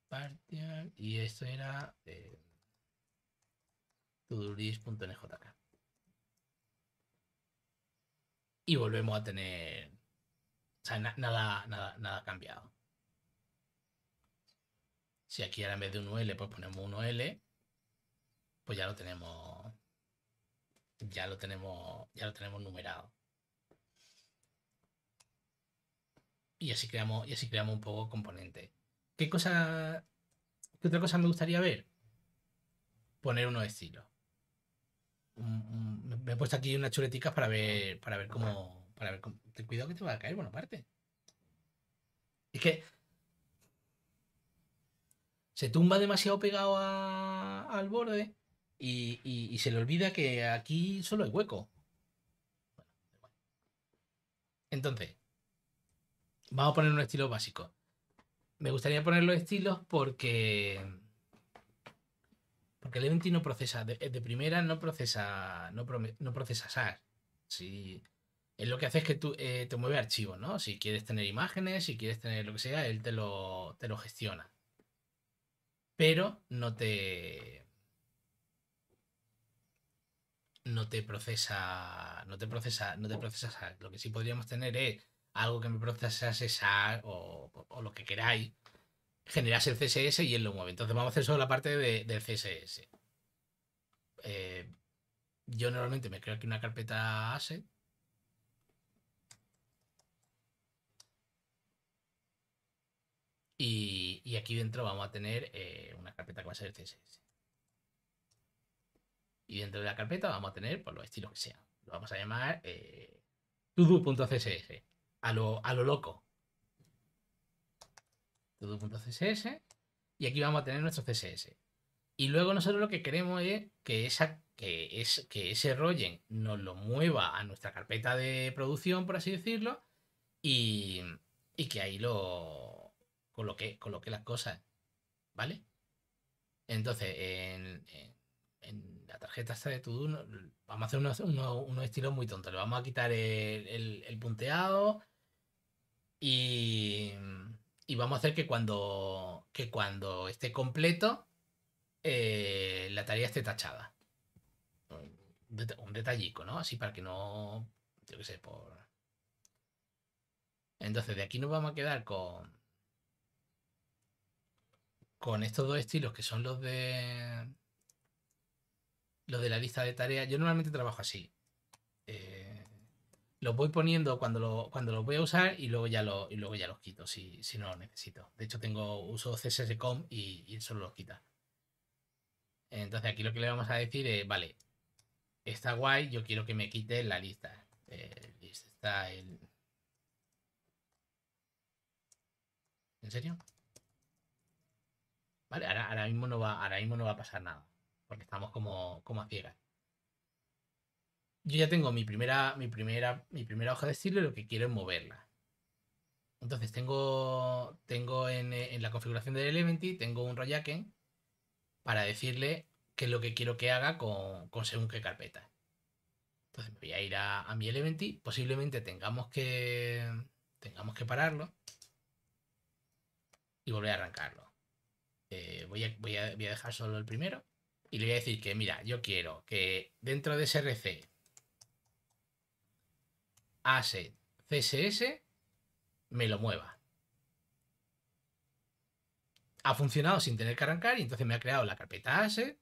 partial, y esto era eh, tuduris.njk. Y volvemos a tener, o sea, nada, nada, nada cambiado. Si aquí ahora en vez de un UL, pues ponemos un UL, pues ya lo tenemos, ya lo tenemos, ya lo tenemos numerado. Y así creamos, y así creamos un poco componente. ¿Qué cosa, qué otra cosa me gustaría ver? Poner de estilo. me he puesto aquí unas chuleticas para ver, para ver cómo, para ver cómo. cuidado que te va a caer, bueno, parte. Es que se tumba demasiado pegado al borde y, se le olvida que aquí solo hay hueco. Entonces, vamos a poner un estilo básico. Me gustaría poner los estilos porque. Porque Leventy no procesa. De, primera no procesa. No, procesa SAR. sí es lo que hace es que tú eh, te mueve archivos, ¿no? Si quieres tener imágenes, si quieres tener lo que sea, él te te lo gestiona. Pero no te no te procesa, no te procesa, no te procesa Lo que sí podríamos tener es algo que me procesase SAG o, lo que queráis, generase el CSS y él lo mueve. Entonces vamos a hacer solo la parte de, del CSS. Eh, yo normalmente me creo aquí una carpeta asset. Y, aquí dentro vamos a tener eh, una carpeta que va a ser CSS. Y dentro de la carpeta vamos a tener por los estilos que sea. Lo vamos a llamar eh, todo.css, a lo, a lo loco. Todo.css. Y aquí vamos a tener nuestro CSS. Y luego nosotros lo que queremos es que, esa, que, es, que ese rollen nos lo mueva a nuestra carpeta de producción, por así decirlo, y, y que ahí lo coloque, coloque las cosas. ¿Vale? Entonces, en la tarjeta está de todo vamos a hacer unos, estilos muy tontos. Le vamos a quitar el, el, punteado y, y, vamos a hacer que cuando, que cuando esté completo eh, la tarea esté tachada. Un detallico, ¿no? Así para que no, yo qué sé, por... Entonces de aquí nos vamos a quedar con... Con estos dos estilos que son los de lo de la lista de tareas. Yo normalmente trabajo así. Eh, lo voy poniendo cuando, lo, cuando lo voy a usar y luego ya, lo, y luego ya los quito si, no lo necesito. De hecho, tengo uso CSS.com y, y eso los quita. Entonces aquí lo que le vamos a decir es, vale, está guay, yo quiero que me quite la lista. Eh, está el... ¿En serio? Vale, ahora, mismo no va, ahora mismo no va a pasar nada estamos como, a ciegas. Yo ya tengo mi primera, mi primera, mi primera hoja de estilo y lo que quiero es moverla. Entonces tengo, tengo en, la configuración del Elementy, tengo un Royaken para decirle qué es lo que quiero que haga con, según qué carpeta. Entonces me voy a ir a, mi Elementy, posiblemente tengamos que, tengamos que pararlo y volver a arrancarlo. Eh, voy, voy, a, dejar solo el primero y le voy a decir que, mira, yo quiero que dentro de SRC asset CSS me lo mueva. Ha funcionado sin tener que arrancar y entonces me ha creado la carpeta asset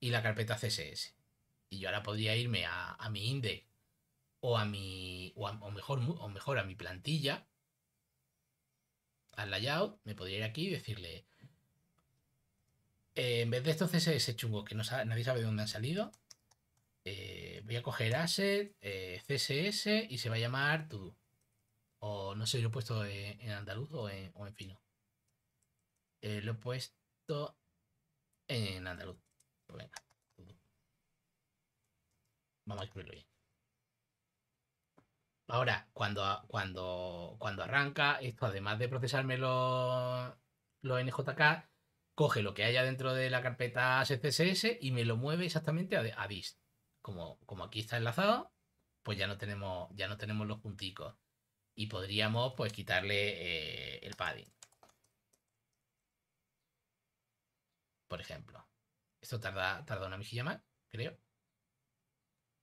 y la carpeta CSS. Y yo ahora podría irme a, mi index o a mi mejor o mejor a mi plantilla al layout, me podría ir aquí y decirle eh, en vez de estos CSS chungos que no sabe, nadie sabe de dónde han salido, eh, voy a coger asset, eh, CSS y se va a llamar todo. O no sé, lo he puesto en, andaluz o en, fino. lo he puesto en andaluz. Pues Vamos a escribirlo bien. Ahora, cuando, cuando, cuando arranca, esto además de procesarme los NJK, coge lo que haya dentro de la carpeta CSS y me lo mueve exactamente a, a Como, como aquí está enlazado, pues ya no tenemos, ya no tenemos los punticos. Y podríamos pues quitarle eh, el padding. Por ejemplo. Esto tarda, tarda una mejilla más, creo.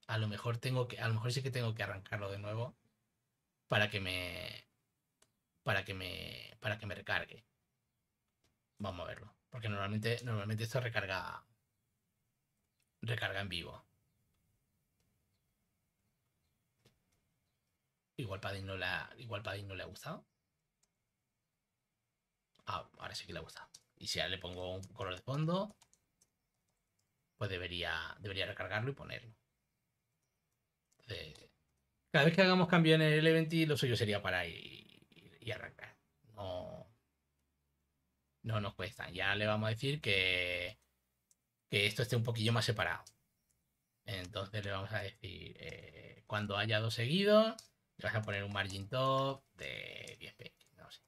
A lo mejor tengo que. A lo mejor sí que tengo que arrancarlo de nuevo para que me. Para que me. Para que me recargue. Vamos a verlo. Porque normalmente, normalmente esto recarga. Recarga en vivo. Igual Paddy no la igual no le ha gustado. Ah, ahora sí que le ha gustado. Y si ahora le pongo un color de fondo, pues debería, debería recargarlo y ponerlo. cada vez que hagamos cambio en el Eventy lo suyo sería para ir. y, y arrancar. No, no nos cuestan. Ya le vamos a decir que, esto esté un poquillo más separado. Entonces le vamos a decir, eh, cuando haya dos seguidos, le vas a poner un margin top de 10 px, no sé.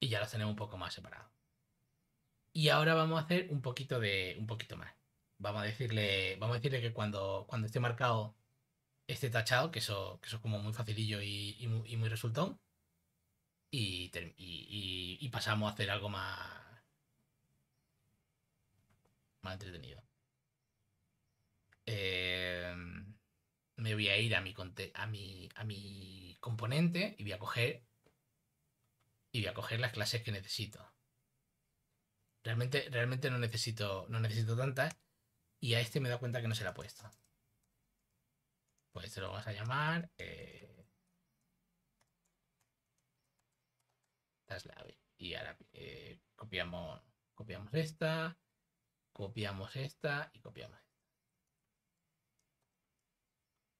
Y ya los tenemos un poco más separados. Y ahora vamos a hacer un poquito de un poquito más. Vamos a decirle, vamos a decirle que cuando, cuando esté marcado este tachado, que eso, que eso es como muy facilillo y muy resultón, y, pasamos a hacer algo más, más entretenido. Eh, me voy a ir a mi, a, mi, a mi componente y voy a coger y voy a coger las clases que necesito. Realmente, realmente no necesito, no necesito tantas. Y a este me da cuenta que no se la ha puesto. Pues te lo vas a llamar. Eh, Y ahora eh, copiamos, copiamos esta, copiamos esta y copiamos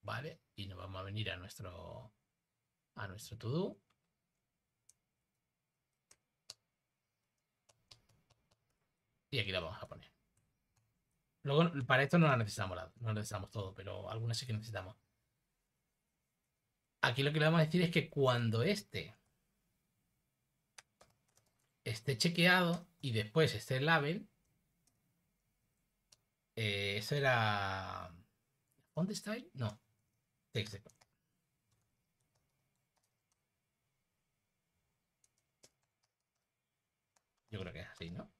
¿Vale? Y nos vamos a venir a nuestro, a nuestro todo. Y aquí la vamos a poner. Luego, para esto no la necesitamos, no necesitamos todo, pero algunas sí que necesitamos. Aquí lo que le vamos a decir es que cuando este esté chequeado y después esté el label. Eh, eso era. the style? No. Yo creo que es así, ¿no?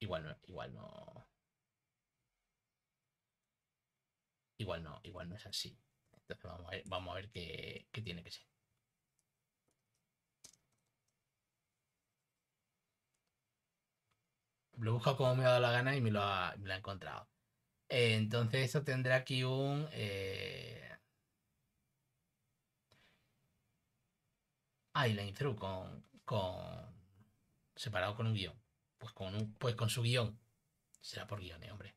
Igual no, igual no. Igual no, igual no es así vamos a ver, qué, tiene que ser. Lo he buscado como me ha dado la gana y me lo ha, encontrado. Eh, entonces eso tendrá aquí un... Eh... Ah, through con, con... Separado con un guión. Pues con, pues con su guión. Será por guiones, hombre.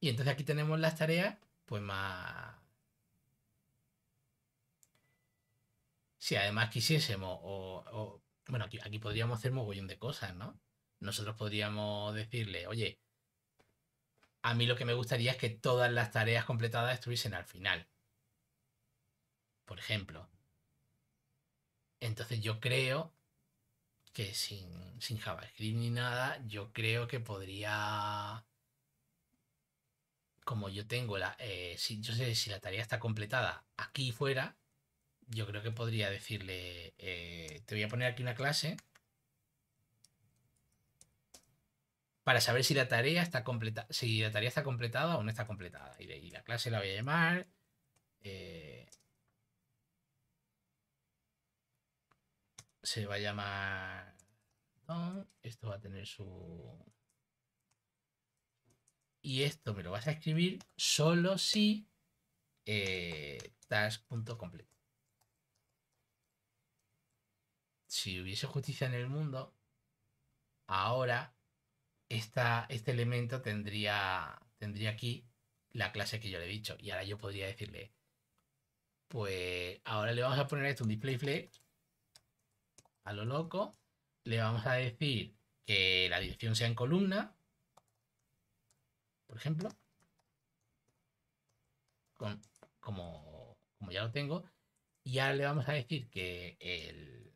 Y entonces aquí tenemos las tareas pues más Si además quisiésemos, o, bueno, aquí, podríamos hacer mogollón de cosas, ¿no? Nosotros podríamos decirle, oye, a mí lo que me gustaría es que todas las tareas completadas estuviesen al final. Por ejemplo. Entonces yo creo que sin JavaScript ni nada, yo creo que podría como yo tengo la. Eh, si, yo sé si la tarea está completada aquí fuera, yo creo que podría decirle. Eh, te voy a poner aquí una clase. Para saber si la tarea está completa, si la tarea está completada o no está completada. Y, la clase la voy a llamar. Eh, se va a llamar. esto va a tener su. Y esto me lo vas a escribir solo si eh, task.complete. Si hubiese justicia en el mundo, ahora esta, este elemento tendría, tendría aquí la clase que yo le he dicho. Y ahora yo podría decirle, pues ahora le vamos a poner esto un display flex a lo loco. Le vamos a decir que la dirección sea en columna por ejemplo, como, ya lo tengo, y ya le vamos a decir que el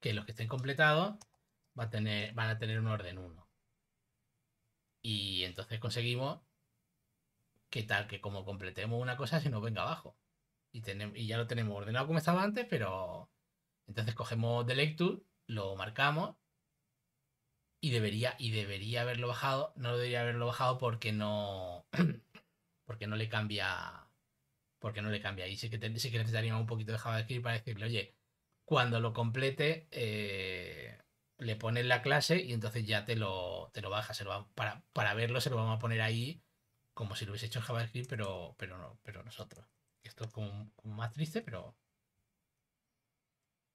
que los que estén completados va a tener, van a tener un orden 1. Y entonces conseguimos que tal que como completemos una cosa se nos venga abajo. Y, ya lo tenemos ordenado como estaba antes, pero entonces cogemos de lo marcamos y debería, y debería haberlo bajado. No debería haberlo bajado porque no. Porque no le cambia. Porque no le cambia. Y sí que, sí que necesitaría un poquito de JavaScript para decirle, oye, cuando lo complete, eh, le pones la clase y entonces ya te lo, te lo baja. para, verlo se lo vamos a poner ahí como si lo hubiese hecho en JavaScript, pero, pero, no, pero nosotros. Esto es como, más triste, pero.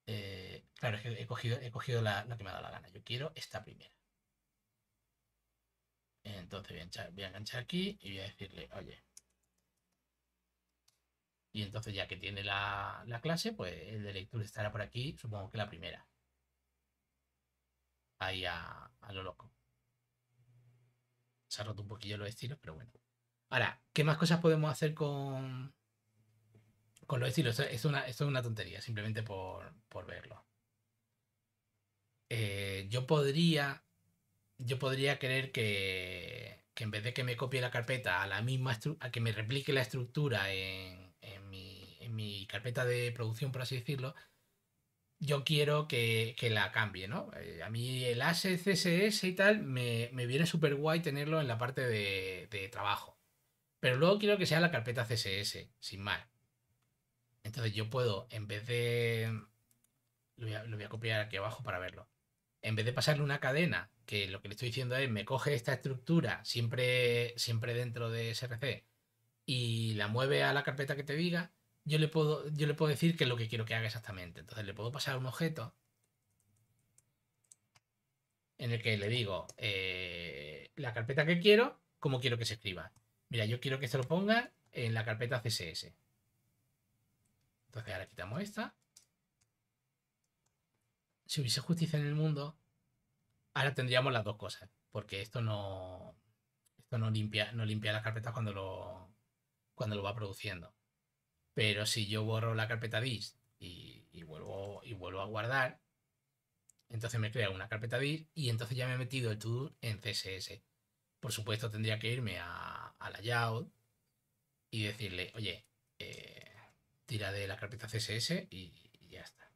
Eh, claro, es que he cogido, he cogido la, que me ha dado la gana. Yo quiero esta primera. Entonces voy a, enganchar, aquí y voy a decirle, oye. Y entonces ya que tiene la, clase, pues el de lectura estará por aquí, supongo que la primera. Ahí a, lo loco. Se ha roto un poquillo los estilos, pero bueno. Ahora, ¿qué más cosas podemos hacer con, con los estilos? Esto es una, es una tontería, simplemente por, verlo. Eh, yo podría yo podría querer que, en vez de que me copie la carpeta a la misma a que me replique la estructura en, mi, carpeta de producción, por así decirlo, yo quiero que, la cambie, ¿no? Eh, a mí el ASE CSS y tal me, viene súper guay tenerlo en la parte de, trabajo. Pero luego quiero que sea la carpeta CSS, sin más. Entonces yo puedo, en vez de... lo voy a, copiar aquí abajo para verlo. En vez de pasarle una cadena que lo que le estoy diciendo es, me coge esta estructura siempre, siempre dentro de SRC y la mueve a la carpeta que te diga, yo le puedo, yo le puedo decir qué es lo que quiero que haga exactamente. Entonces le puedo pasar un objeto en el que le digo eh, la carpeta que quiero, cómo quiero que se escriba. Mira, yo quiero que se lo ponga en la carpeta CSS. Entonces ahora quitamos esta. Si hubiese justicia en el mundo, ahora tendríamos las dos cosas, porque esto no, esto no limpia, no limpia las carpetas cuando lo, cuando lo va produciendo. Pero si yo borro la carpeta .dis y, vuelvo, y vuelvo a guardar, entonces me crea una carpeta .dis y entonces ya me he metido el tool en CSS. Por supuesto, tendría que irme a, a layout y decirle, oye, eh, tira de la carpeta CSS y ya está.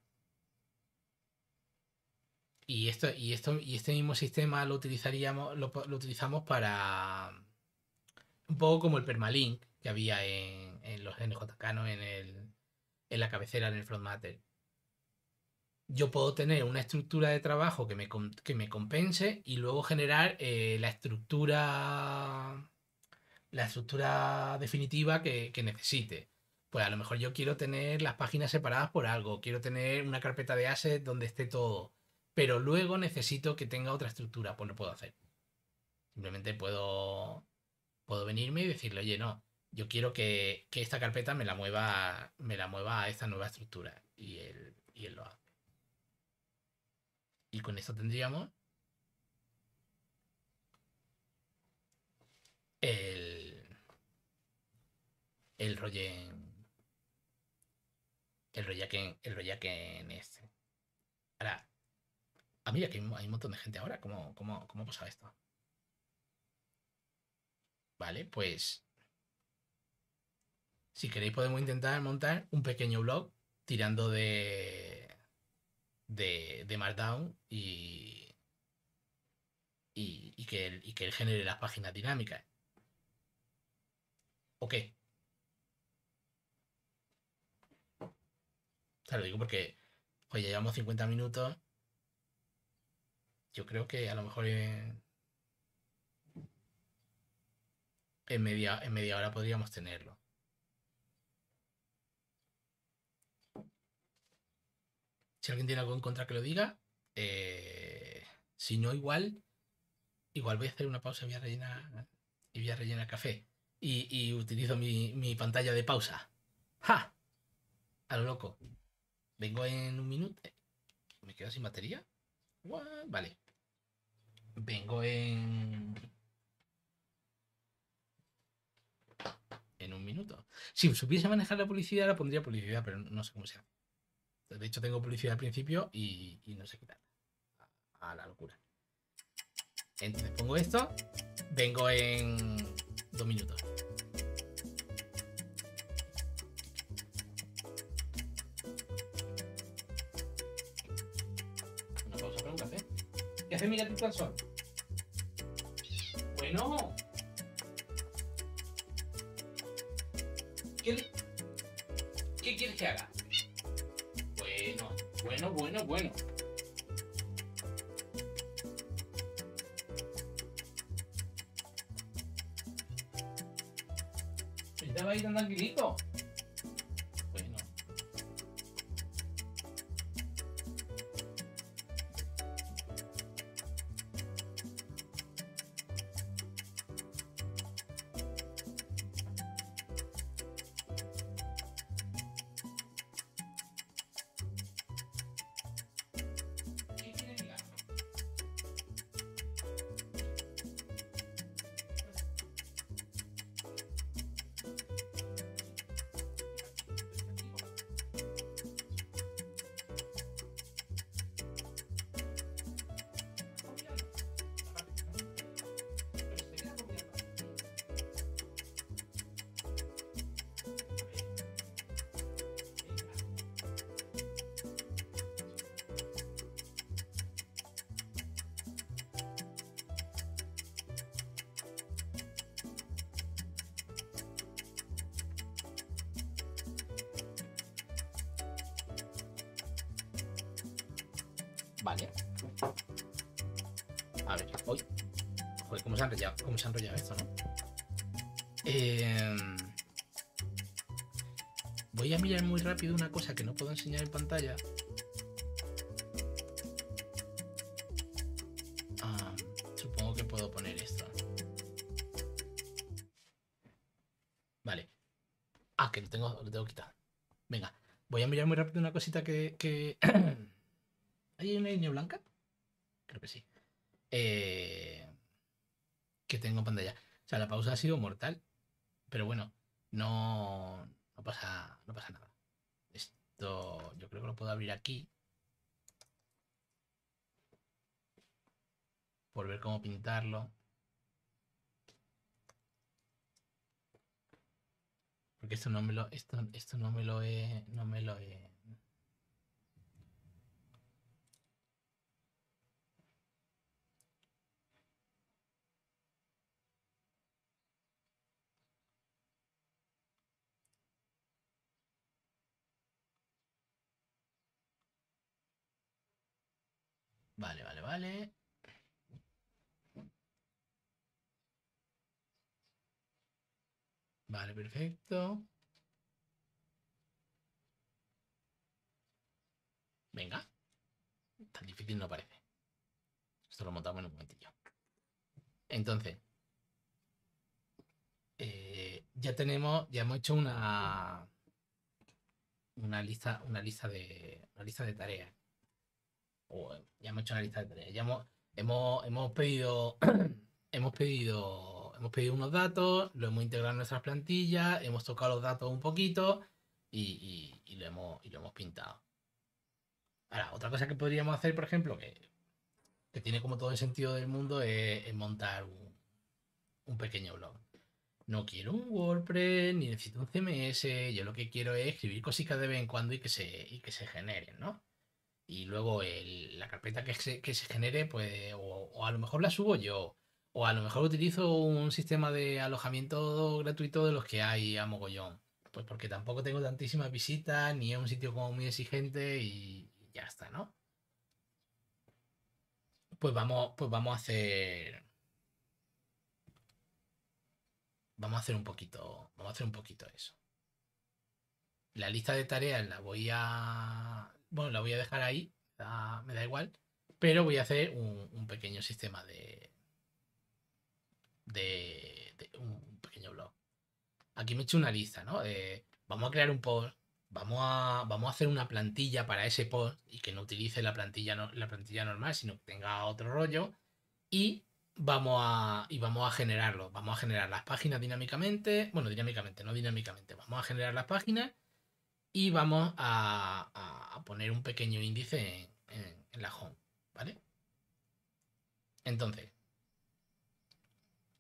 Y esto, y esto, y este mismo sistema lo utilizaríamos, lo, utilizamos para un poco como el permalink que había en, los NJK, en, la cabecera, en el front matter. Yo puedo tener una estructura de trabajo que me, compense y luego generar eh, la estructura la estructura definitiva que, que, necesite. Pues a lo mejor yo quiero tener las páginas separadas por algo, quiero tener una carpeta de assets donde esté todo, pero luego necesito que tenga otra estructura, pues lo puedo hacer. Simplemente puedo, puedo venirme y decirle, oye, no, yo quiero que, esta carpeta me la mueva, me la mueva a esta nueva estructura. Y él, y lo hace. Y con esto tendríamos el, el Rollen. El Royaken. El en este. Ahora, Ah, mira, que hay, un montón de gente ahora. ¿Cómo, cómo, cómo pasa esto? Vale, pues. Si queréis, podemos intentar montar un pequeño blog tirando de. de, Markdown y. Y, que él, y que genere las páginas dinámicas. ¿O qué? Te lo digo porque, oye, llevamos 50 minutos yo creo que a lo mejor en, media, en media hora podríamos tenerlo. Si alguien tiene algo en contra que lo diga, eh, si no, igual, igual voy a hacer una pausa y voy a rellenar, café. Y, utilizo mi, pantalla de pausa. ¡Ja! A lo loco. Vengo en un minuto. ¿Me quedo sin batería? Vale vengo en. En un minuto. Si supiese manejar la publicidad, la pondría publicidad, pero no sé cómo se De hecho, tengo publicidad al principio y, no sé qué tal. a la locura. Entonces pongo esto. Vengo en dos minutos. mira tu al Bueno. ¿Qué, ¿Qué quieres que haga? Bueno, bueno, bueno, bueno. ¿Estaba ahí tan tranquilito? Vale. A ver, voy. Joder, cómo se ha enrollado, esto, ¿no? Em, voy a mirar muy rápido una cosa que no puedo enseñar en pantalla. Ah, supongo que puedo poner esto. Vale. Ah, que lo tengo, lo tengo quitado. Venga, voy a mirar muy rápido una cosita que... ¿Hay una línea blanca? Creo que sí. Eh, que tengo pantalla. O sea, la pausa ha sido mortal. Pero bueno, no, no, pasa, no pasa nada. Esto yo creo que lo puedo abrir aquí. Por ver cómo pintarlo. Porque esto no me lo, esto, esto no me lo he, no me lo he Vale, vale, vale. Vale, perfecto. Venga. Tan difícil no parece. Esto lo montamos en un momentillo. Entonces, eh, ya tenemos, ya hemos hecho una, una lista, una lista de, una lista de tareas ya hemos hecho una lista de tres hemos, hemos, pedido, hemos pedido, hemos pedido unos datos, lo hemos integrado en nuestras plantillas, hemos tocado los datos un poquito y, lo, hemos, lo hemos pintado. Ahora, otra cosa que podríamos hacer, por ejemplo, que, tiene como todo el sentido del mundo, es, montar un, un pequeño blog no quiero un WordPress, ni necesito un CMS, yo lo que quiero es escribir cositas de vez en cuando y que se, y que se generen, ¿no? y luego la carpeta que se, genere, pues, o, a lo mejor la subo yo, o a lo mejor utilizo un sistema de alojamiento gratuito de los que hay a mogollón. Pues porque tampoco tengo tantísimas visitas, ni es un sitio como muy exigente y ya está, ¿no? Pues vamos, pues vamos a hacer. Vamos a hacer un poquito. Vamos a hacer un poquito eso. La lista de tareas la voy a bueno, la voy a dejar ahí, me da igual, pero voy a hacer un, pequeño sistema de, de, un pequeño blog. Aquí me he hecho una lista, ¿no? vamos a crear un post, vamos a, vamos a hacer una plantilla para ese post y que no utilice la plantilla, la plantilla normal, sino que tenga otro rollo y vamos a, y vamos a generarlo. Vamos a generar las páginas dinámicamente, bueno, dinámicamente, no dinámicamente, vamos a generar las páginas y vamos a, poner un pequeño índice en, la home, ¿vale? Entonces,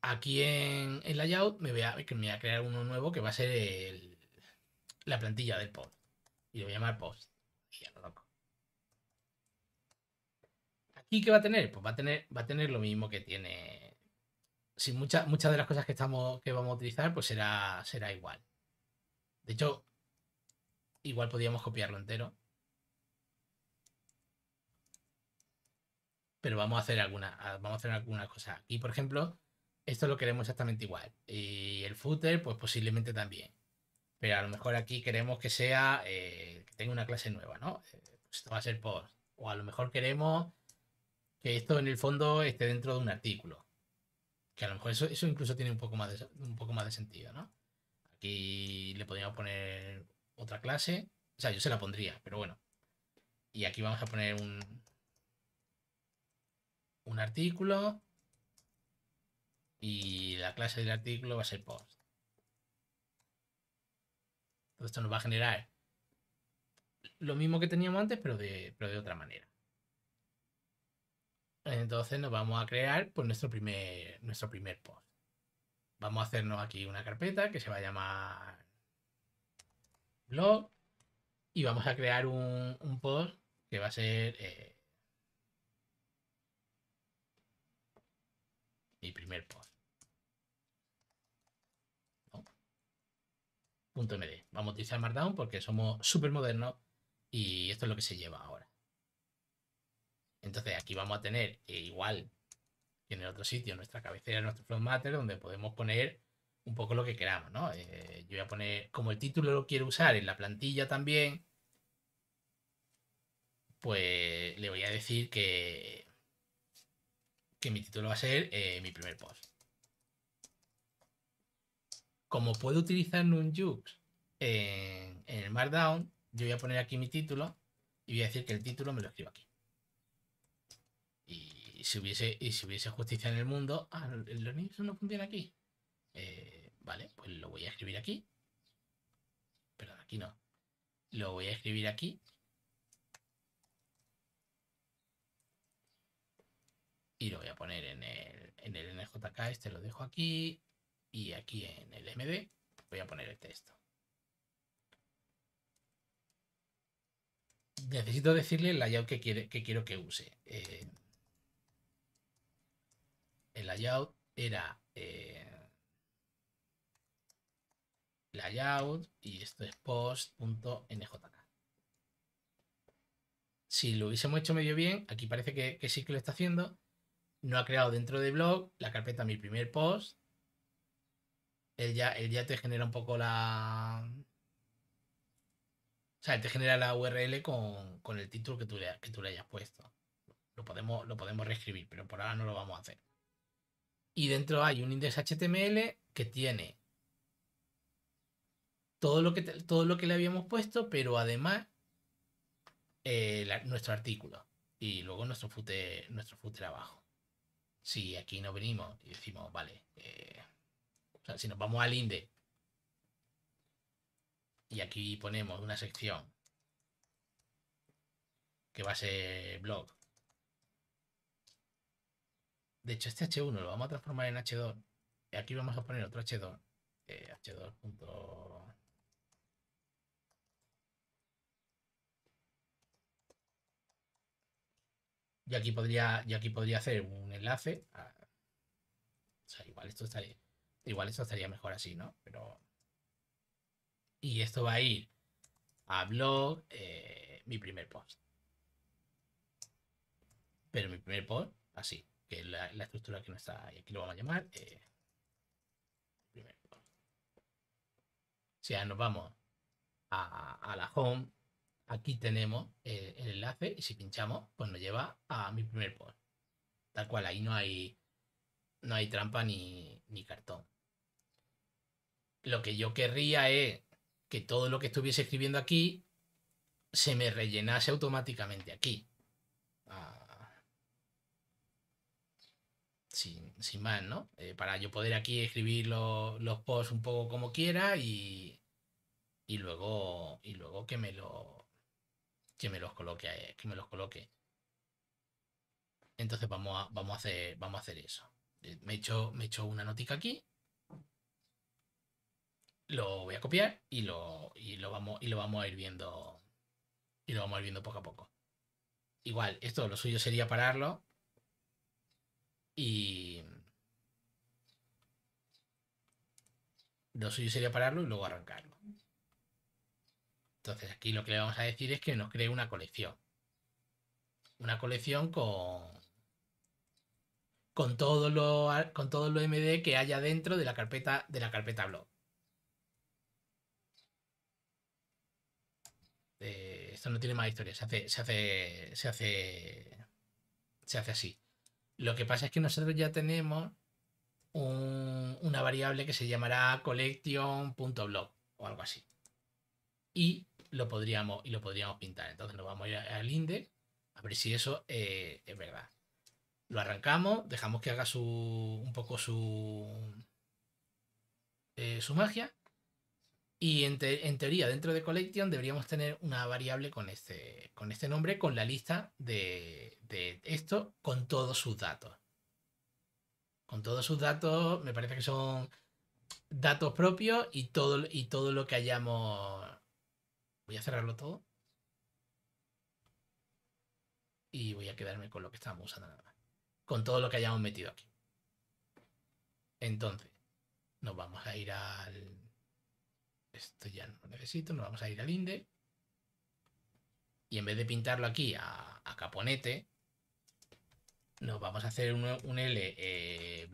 aquí en el layout me voy, a, crear uno nuevo que va a ser la plantilla del post. Y lo voy a llamar post. ¿Aquí qué va a tener? Pues va a tener, va a tener lo mismo que tiene. Si muchas muchas de las cosas que, estamos, que vamos a utilizar, pues será, será igual. De hecho, Igual podríamos copiarlo entero. Pero vamos a hacer alguna, vamos a hacer algunas cosas. Aquí, por ejemplo, esto lo queremos exactamente igual. Y el footer, pues posiblemente también. Pero a lo mejor aquí queremos que sea, eh, tenga una clase nueva, ¿no? Eh, pues esto va a ser post. O a lo mejor queremos que esto en el fondo esté dentro de un artículo. Que a lo mejor eso, incluso tiene un poco, más de, un poco más de sentido, ¿no? Aquí le podríamos poner otra clase. O sea, yo se la pondría, pero bueno. Y aquí vamos a poner un, un artículo. Y la clase del artículo va a ser post. Entonces esto nos va a generar lo mismo que teníamos antes, pero de, pero de otra manera. Entonces nos vamos a crear pues, nuestro, primer, nuestro primer post. Vamos a hacernos aquí una carpeta que se va a llamar blog y vamos a crear un, post que va a ser eh, mi primer post. .md. Vamos a utilizar Markdown porque somos súper modernos y esto es lo que se lleva ahora. Entonces aquí vamos a tener eh, igual que en el otro sitio nuestra cabecera, nuestro front matter, donde podemos poner un poco lo que queramos, ¿no? Eh, yo voy a poner, como el título lo quiero usar en la plantilla también, pues le voy a decir que, que mi título va a ser eh, mi primer post. Como puedo utilizar un en, en el Markdown, yo voy a poner aquí mi título y voy a decir que el título me lo escribo aquí. Y si hubiese, y si justicia en el mundo, ah, los niños no funciona aquí. Eh, vale, pues lo voy a escribir aquí. pero aquí no. Lo voy a escribir aquí. Y lo voy a poner en el, en el NJK, este lo dejo aquí. Y aquí en el MD voy a poner el texto. necesito decirle el layout que, quiere, que quiero que use. Eh, el layout era eh, layout y esto es post.njk. Si lo hubiésemos hecho medio bien, aquí parece que, sí que lo está haciendo. No ha creado dentro de blog la carpeta mi primer post. Él ya, ya te genera un poco la... O sea, él te genera la URL con, el título que tú, le, que tú le hayas puesto. Lo podemos, lo podemos reescribir, pero por ahora no lo vamos a hacer. Y dentro hay un index HTML que tiene todo lo que, todo lo que le habíamos puesto, pero además eh, nuestro artículo y luego nuestro footer, nuestro footer abajo. Si aquí nos venimos y decimos, vale, eh, si nos vamos al INDE y aquí ponemos una sección que va a ser blog. De hecho, este H1 lo vamos a transformar en H2. Y aquí vamos a poner otro H2. Eh, H2. Y aquí podría, y aquí podría hacer un enlace. igual esto estaría. Igual esto estaría mejor así, ¿no? Pero. Y esto va a ir a blog, eh, mi primer post. Pero mi primer post, así, que la, estructura que no está. Y aquí lo vamos a llamar. Eh, primer post. O sea, nos vamos a la home Aquí tenemos eh, el enlace y si pinchamos, pues nos lleva a mi primer post. Tal cual, ahí no hay, no hay trampa ni, cartón. Lo que yo querría es que todo lo que estuviese escribiendo aquí se me rellenase automáticamente aquí. Ah. Sin, más, ¿no? Eh, para yo poder aquí escribir los, posts un poco como quiera y, y luego, y luego que me lo que me los coloque, eh, que me los coloque. Entonces vamos a, vamos a, hacer, vamos a hacer eso. Eh, me he hecho, me hecho una notica aquí. Lo voy a copiar y lo, y lo vamos, y lo vamos a ir viendo. Y lo vamos a ir viendo poco a poco. Igual, esto lo suyo sería pararlo. Y. Lo suyo sería pararlo y luego arrancarlo. Entonces aquí lo que le vamos a decir es que nos cree una colección. Una colección con, con todo lo, con todo lo MD que haya dentro de la carpeta, de la carpeta blog. Eh, esto no tiene más historia, se hace, se hace, se hace, así. Lo que pasa es que nosotros ya tenemos una variable que se llamará collection.blog o algo así. Y lo podríamos, y lo podríamos pintar. Entonces nos vamos a ir al Inde a ver si eso eh, es verdad. Lo arrancamos, dejamos que haga su, un poco su, eh, su magia. Y en, teoría, dentro de Collection deberíamos tener una variable con este, con este nombre, con la lista de, de esto, con todos sus datos. Con todos sus datos, me parece que son datos propios y todo, y todo lo que hayamos Voy a cerrarlo todo. Y voy a quedarme con lo que estábamos usando nada más. Con todo lo que hayamos metido aquí. Entonces, nos vamos a ir al... Esto ya no lo necesito, nos vamos a ir al INDE. Y en vez de pintarlo aquí a, caponete, nos vamos a hacer un, un L eh,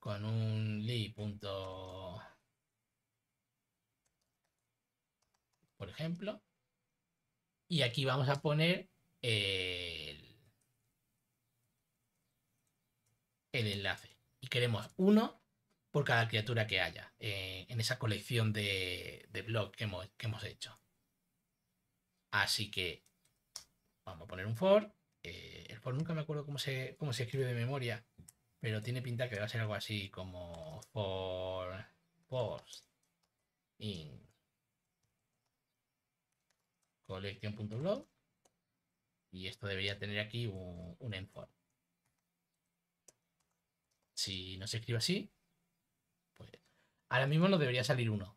con un li por ejemplo. Y aquí vamos a poner el, enlace. Y queremos uno por cada criatura que haya eh, en esa colección de, de blog que hemos, hecho. Así que vamos a poner un for. Eh, el for nunca me acuerdo cómo se, cómo se escribe de memoria, pero tiene pinta que va a ser algo así como for post in colección.blog y esto debería tener aquí un, un Si no se escribe así, pues ahora mismo no debería salir uno.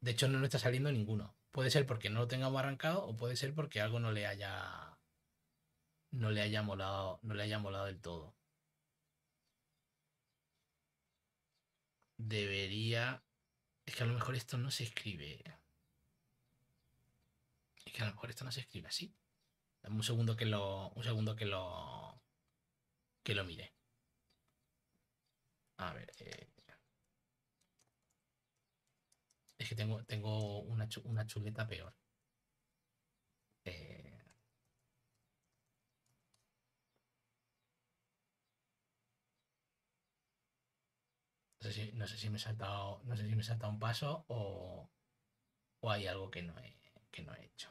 De hecho, no, no está saliendo ninguno. Puede ser porque no lo tengamos arrancado o puede ser porque algo no le haya no le haya molado, no le haya molado del todo. Debería es que a lo mejor esto no se escribe que a lo mejor esto no se escribe así. Dame un segundo que lo. Un segundo que lo. Que lo mire. A ver. Eh, es que tengo, tengo una, chuleta peor. Eh, no sé, si, me he saltado, no sé si me he saltado un paso o, o hay algo que no que no he hecho.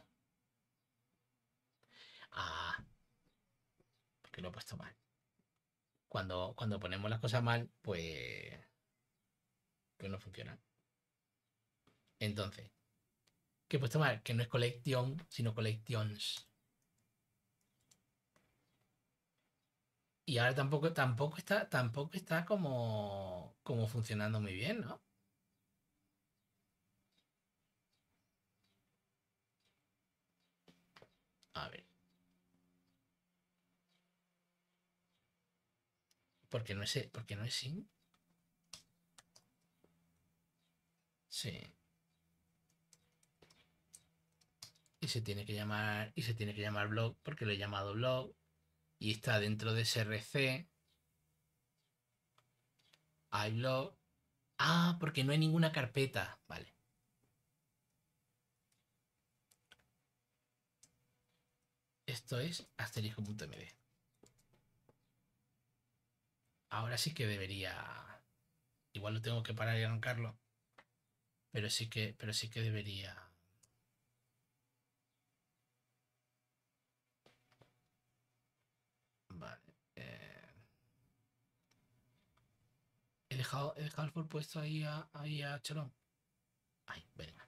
Porque lo he puesto mal. Cuando, cuando ponemos las cosas mal, pues... Que pues no funciona. Entonces, que he puesto mal, que no es colección sino collections. Y ahora tampoco, tampoco está, tampoco está como, como funcionando muy bien, ¿no? A ver. Porque no es, porque no es sí. Sí. Y se tiene que llamar. Y se tiene que llamar blog porque lo he llamado blog. Y está dentro de src. Hay blog. Ah, porque no hay ninguna carpeta. Vale. Esto es asterisco.md. Ahora sí que debería. Igual lo tengo que parar y arrancarlo. Pero sí que, pero sí que debería. Vale. Eh. He dejado, he el puesto ahí a, ahí Cholón. Ay, venga.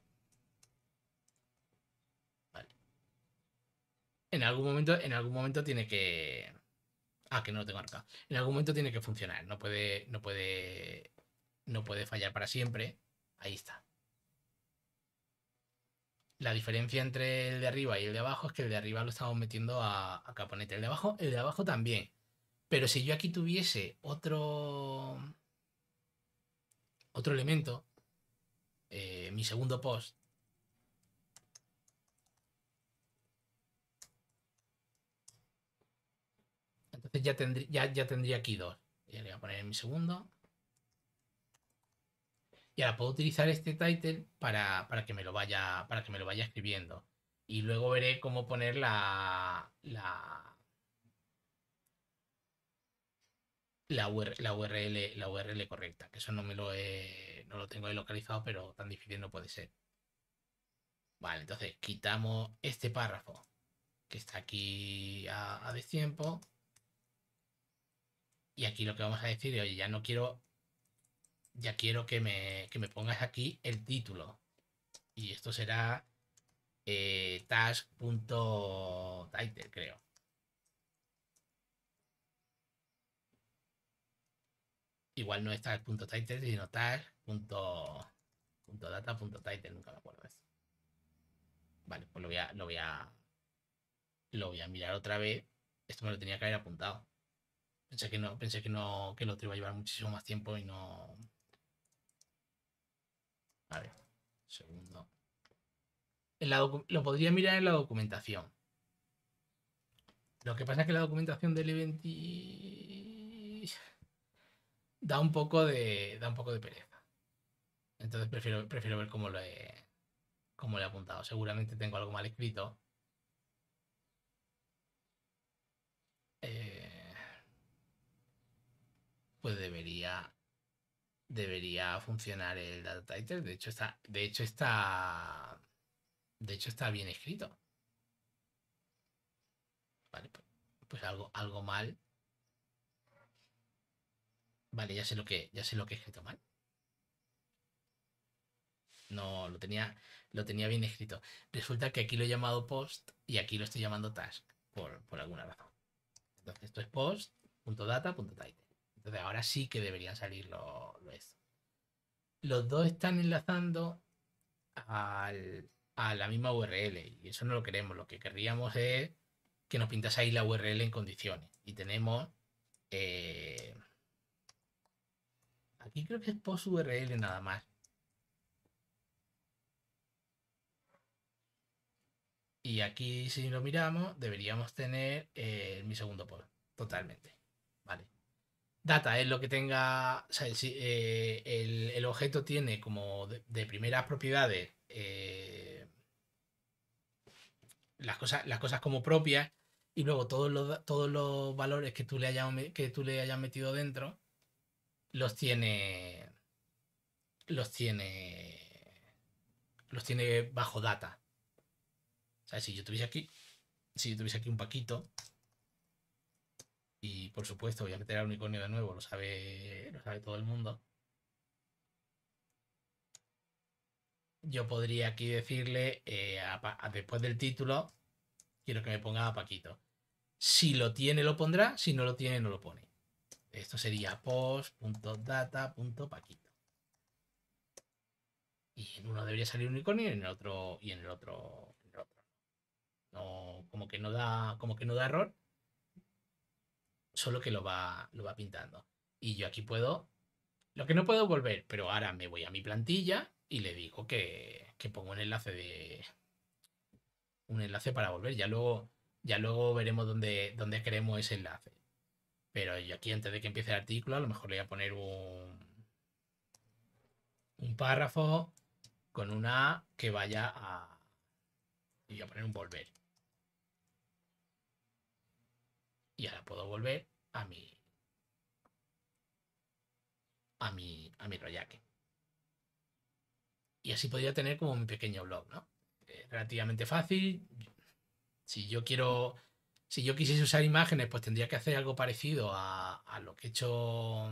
Vale. En algún momento, en algún momento tiene que. Ah, que no lo tengo acá. En algún momento tiene que funcionar. No puede, no puede, no puede fallar para siempre. Ahí está. La diferencia entre el de arriba y el de abajo es que el de arriba lo estamos metiendo a, a caponete. El de abajo, el de abajo también. Pero si yo aquí tuviese otro, otro elemento, eh, mi segundo post, ya, tendría, ya, tendría aquí dos. Ya le voy a poner en mi segundo. Y ahora puedo utilizar este title para, que, me lo vaya, para que me lo vaya escribiendo. Y luego veré cómo poner la, la, URL, la URL correcta. Que eso no me lo he, no lo tengo ahí localizado, pero tan difícil no puede ser. Vale, entonces quitamos este párrafo que está aquí a, a destiempo y aquí lo que vamos a decir es, oye, ya no quiero, ya quiero que me, que me pongas aquí el título. Y esto será eh, task.title, creo. Igual no es task.title, sino task.data.title, nunca me acuerdo Vale, pues lo voy a, lo voy a, lo voy a mirar otra vez. Esto me lo tenía que haber apuntado. Pensé que no, pensé que no, que el otro iba a llevar muchísimo más tiempo y no. Vale. segundo. lo podría mirar en la documentación. Lo que pasa es que la documentación del evento da un poco de. un poco de pereza. Entonces prefiero, prefiero ver cómo lo he. cómo lo he apuntado. Seguramente tengo algo mal escrito. Eh, pues debería debería funcionar el data title. De hecho está, de hecho está, de hecho está bien escrito. Vale, pues, pues, algo, algo mal. Vale, ya sé lo que, ya sé lo que he escrito mal. No, lo tenía, lo tenía bien escrito. Resulta que aquí lo he llamado post y aquí lo estoy llamando task por, por alguna razón. Entonces esto es post.data.title. Entonces ahora sí que deberían salir los, los, dos están enlazando a la misma URL y eso no lo queremos. Lo que querríamos es que nos pintase ahí la URL en condiciones. Y tenemos... Eh, aquí creo que es post URL nada más. Y aquí si lo miramos deberíamos tener eh, mi segundo post totalmente. Data es lo que tenga, o sea, el, eh, objeto tiene como de, primeras propiedades eh, las, cosas, las cosas como propias y luego todos los, todos los valores que tú, le hayas, que tú le hayas metido dentro los tiene los tiene los tiene bajo data. O sea, si yo tuviese aquí, si yo tuviese aquí un paquito, y por supuesto, voy a meter un unicornio de nuevo, lo sabe, lo sabe todo el mundo. Yo podría aquí decirle, eh, después del título, quiero que me ponga a Paquito. Si lo tiene, lo pondrá. Si no lo tiene, no lo pone. Esto sería post.data.paquito. Y en uno debería salir un y en el otro. Y en el otro. En el otro. No, como que no da. Como que no da error solo que lo va, lo va pintando. Y yo aquí puedo, lo que no puedo volver, pero ahora me voy a mi plantilla y le digo que, pongo un enlace de... Un enlace para volver. Ya luego, ya luego veremos dónde, dónde queremos ese enlace. Pero yo aquí antes de que empiece el artículo, a lo mejor le voy a poner un, un párrafo con una que vaya a... Y voy a poner un volver. y ahora puedo volver a mi a mi a mi Y así podría tener como mi pequeño blog, ¿no? Eh, relativamente fácil. Si yo quiero si yo quisiese usar imágenes, pues tendría que hacer algo parecido a, lo que he hecho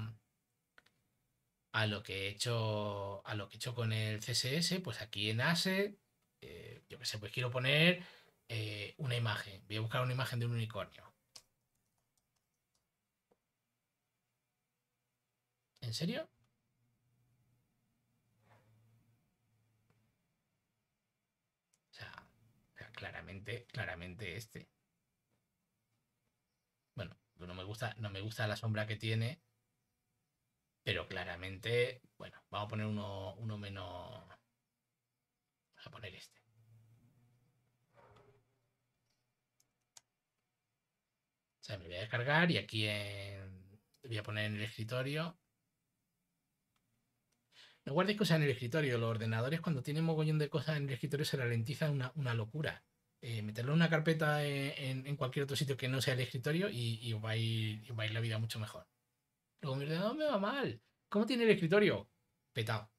a lo que he hecho a lo que he hecho con el CSS, pues aquí en ASE, eh, yo qué sé, pues quiero poner eh, una imagen. Voy a buscar una imagen de un unicornio. ¿En serio? O sea, claramente, claramente este. Bueno, no me gusta, no me gusta la sombra que tiene. Pero claramente, bueno, vamos a poner uno, uno menos. Vamos a poner este. O sea, me voy a descargar y aquí voy a poner en el escritorio no cosas en el escritorio. Los ordenadores, cuando tienen mogollón de cosas en el escritorio, se ralentizan una, locura. Eh, meterlo en una carpeta eh, en, cualquier otro sitio que no sea el escritorio y, y, va a ir, va a ir, la vida mucho mejor. Luego mi ordenador me va mal. ¿Cómo tiene el escritorio? Petado.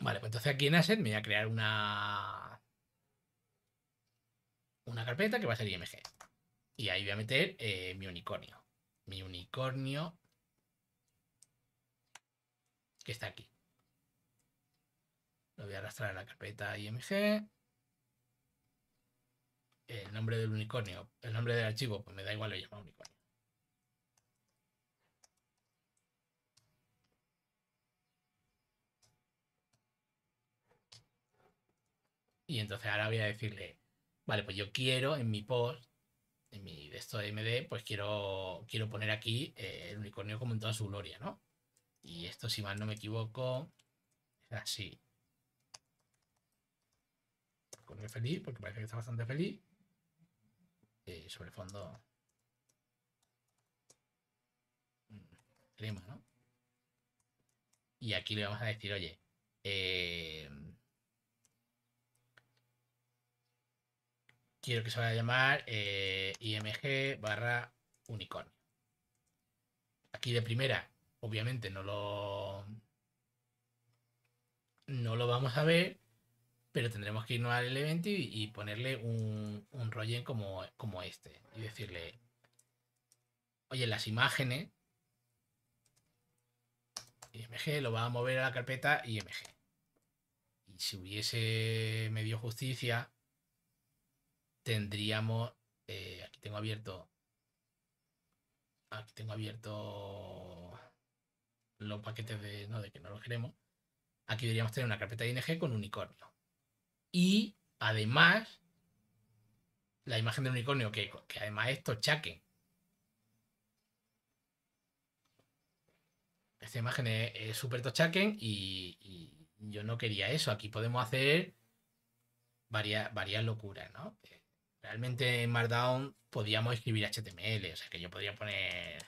Vale, pues entonces aquí en Asset me voy a crear una. Una carpeta que va a ser IMG. Y ahí voy a meter eh, mi unicornio. Mi unicornio que está aquí. Lo voy a arrastrar a la carpeta IMG. El nombre del unicornio, el nombre del archivo, pues me da igual, lo llamo unicornio. Y entonces ahora voy a decirle, vale, pues yo quiero en mi post, en mi de esto de MD, pues quiero, quiero poner aquí eh, el unicornio como en toda su gloria, ¿no? Y esto, si mal no me equivoco, es así. el feliz, porque parece que está bastante feliz. Eh, sobre el fondo... Crema, mm, ¿no? Y aquí le vamos a decir, oye, eh, quiero que se vaya a llamar eh, IMG barra unicornio. Aquí de primera obviamente no lo. No lo vamos a ver, pero tendremos que irnos al elemento y, y ponerle un, un rollen como, como este. Y decirle, oye, las imágenes, IMG, lo va a mover a la carpeta IMG. Y si hubiese medio justicia, tendríamos, eh, aquí tengo abierto, aquí tengo abierto los paquetes de, ¿no? de que no los queremos, aquí deberíamos tener una carpeta de ING con unicornio. Y además, la imagen del unicornio, que, que además esto tochaque. Esta imagen es súper tochaken y, yo no quería eso. Aquí podemos hacer varias, varias locuras, Realmente en Markdown podíamos escribir HTML, o sea que yo podría poner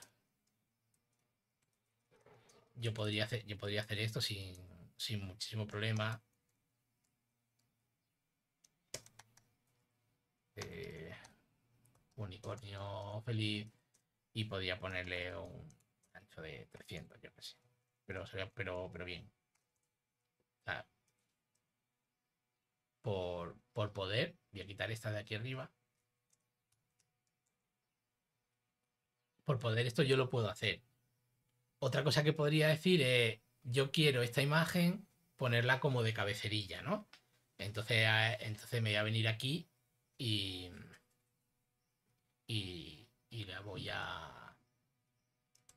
yo podría hacer, yo podría hacer esto sin, sin muchísimo problema. Eh, unicornio feliz. Y podría ponerle un ancho de 300, yo qué sé. Pero, pero, bien. por poder, voy a quitar esta de aquí arriba. Por poder esto yo lo puedo hacer otra cosa que podría decir es, yo quiero esta imagen ponerla como de cabecerilla, ¿no? Entonces, entonces me voy a venir aquí y, y, la voy a...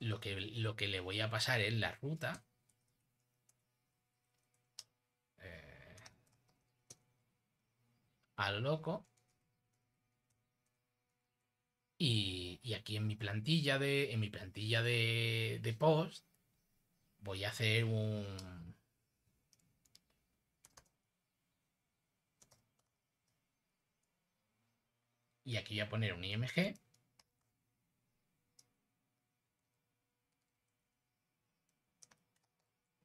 Lo que, lo que le voy a pasar es la ruta. Eh, al loco. Y, aquí en mi plantilla de. mi plantilla de, post voy a hacer un. Y aquí voy a poner un IMG.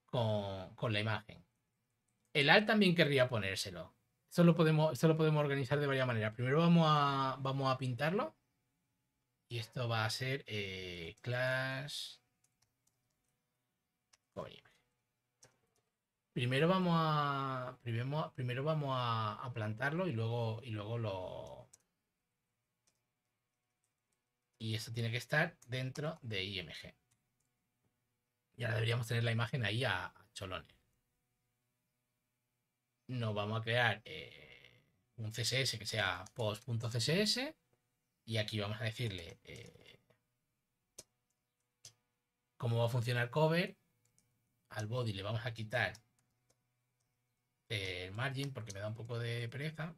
Con, la imagen. El alt también querría ponérselo. eso lo podemos, podemos organizar de varias maneras. Primero vamos a, vamos a pintarlo. Y esto va a ser eh, class... Primero vamos a. Primero, primero vamos a, plantarlo y luego. Y luego lo. Y esto tiene que estar dentro de IMG. Y ahora deberíamos tener la imagen ahí a, cholones. Nos vamos a crear eh, un CSS que sea post.css y aquí vamos a decirle eh, cómo va a funcionar cover. Al body le vamos a quitar el margin porque me da un poco de pereza.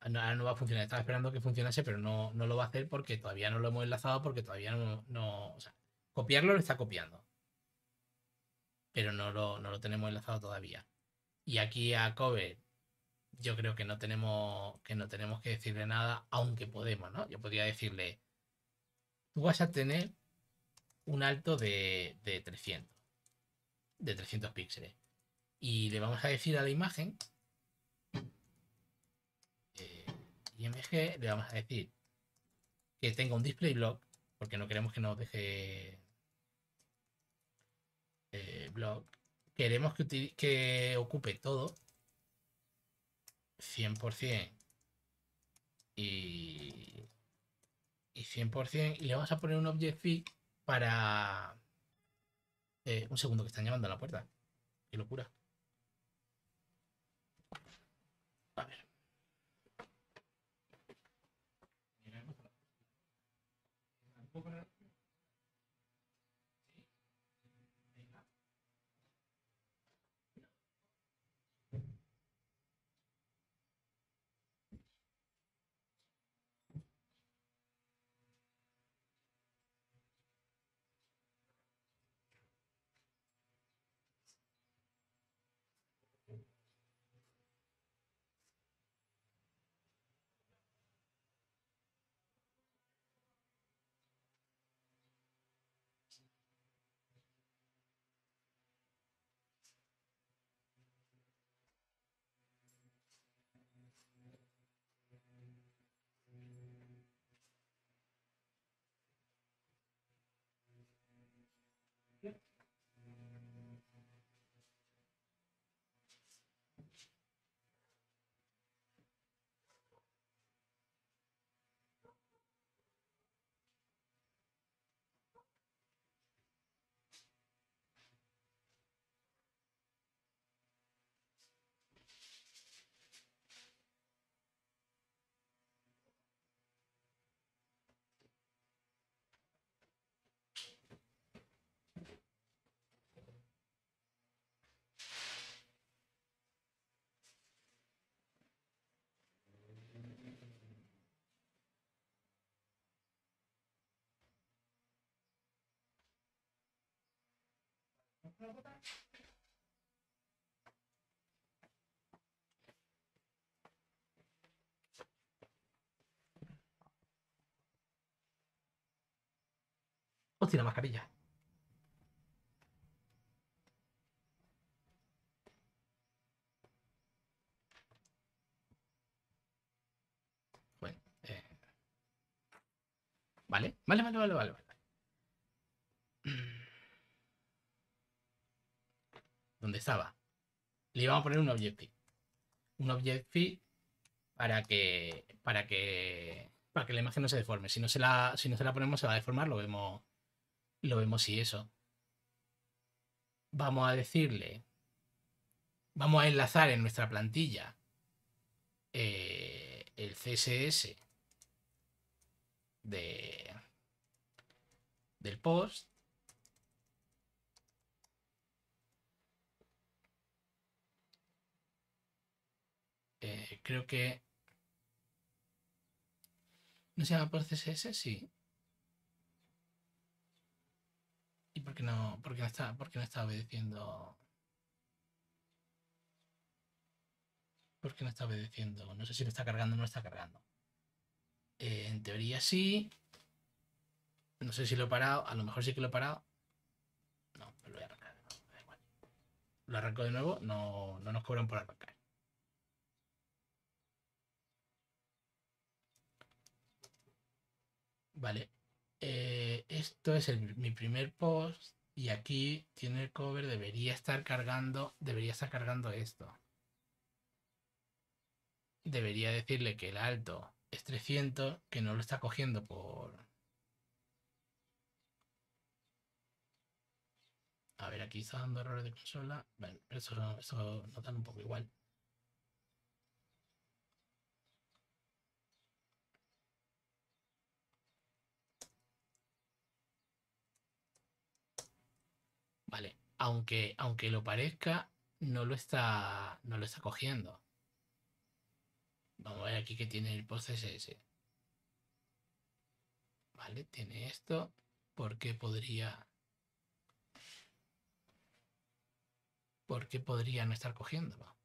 Ah, ahora no va a funcionar. Estaba esperando que funcionase, pero no, lo va a hacer porque todavía no lo hemos enlazado, porque todavía no... o sea, copiarlo lo está copiando. Pero no no lo tenemos enlazado todavía. Y aquí a cover yo creo que no tenemos que, no tenemos que decirle nada, aunque podemos, ¿no? Yo podría decirle, tú vas a tener un alto de, 300, de 300 píxeles. Y le vamos a decir a la imagen, eh, IMG, le vamos a decir que tenga un display block, porque no queremos que nos deje eh, block. Queremos que, que ocupe todo 100% y, y 100% y le vamos a poner un object para... un segundo que están llamando a la puerta. Qué locura. A ver. Hostia, la mascarilla. Bueno. Eh. Vale, vale, vale, vale, vale. donde estaba. Le íbamos a poner un fit Un objeto para que, para que, para que la imagen no se deforme. Si no se la, si no se la ponemos, se va a deformar, lo vemos, lo vemos y eso. Vamos a decirle, vamos a enlazar en nuestra plantilla eh, el CSS de, del post Eh, creo que... ¿No se llama por CSS? Sí. ¿Y por qué no, por qué no, está, por no está obedeciendo? ¿Por no está obedeciendo? No sé si lo está cargando o no está cargando. Eh, en teoría sí. No sé si lo he parado. A lo mejor sí que lo he parado. No, lo voy a arrancar. Lo arranco de nuevo. No, no nos cobran por arrancar. Vale. Eh, esto es mi primer post y aquí tiene el cover. Debería estar cargando. Debería estar cargando esto. Debería decirle que el alto es 300, que no lo está cogiendo por... A ver, aquí está dando errores de consola. Bueno, eso, eso notan un poco igual. aunque, aunque lo parezca, no lo está, no lo está cogiendo. Vamos a ver aquí que tiene el post SS. Vale, tiene esto. porque podría? porque podría no estar cogiéndolo?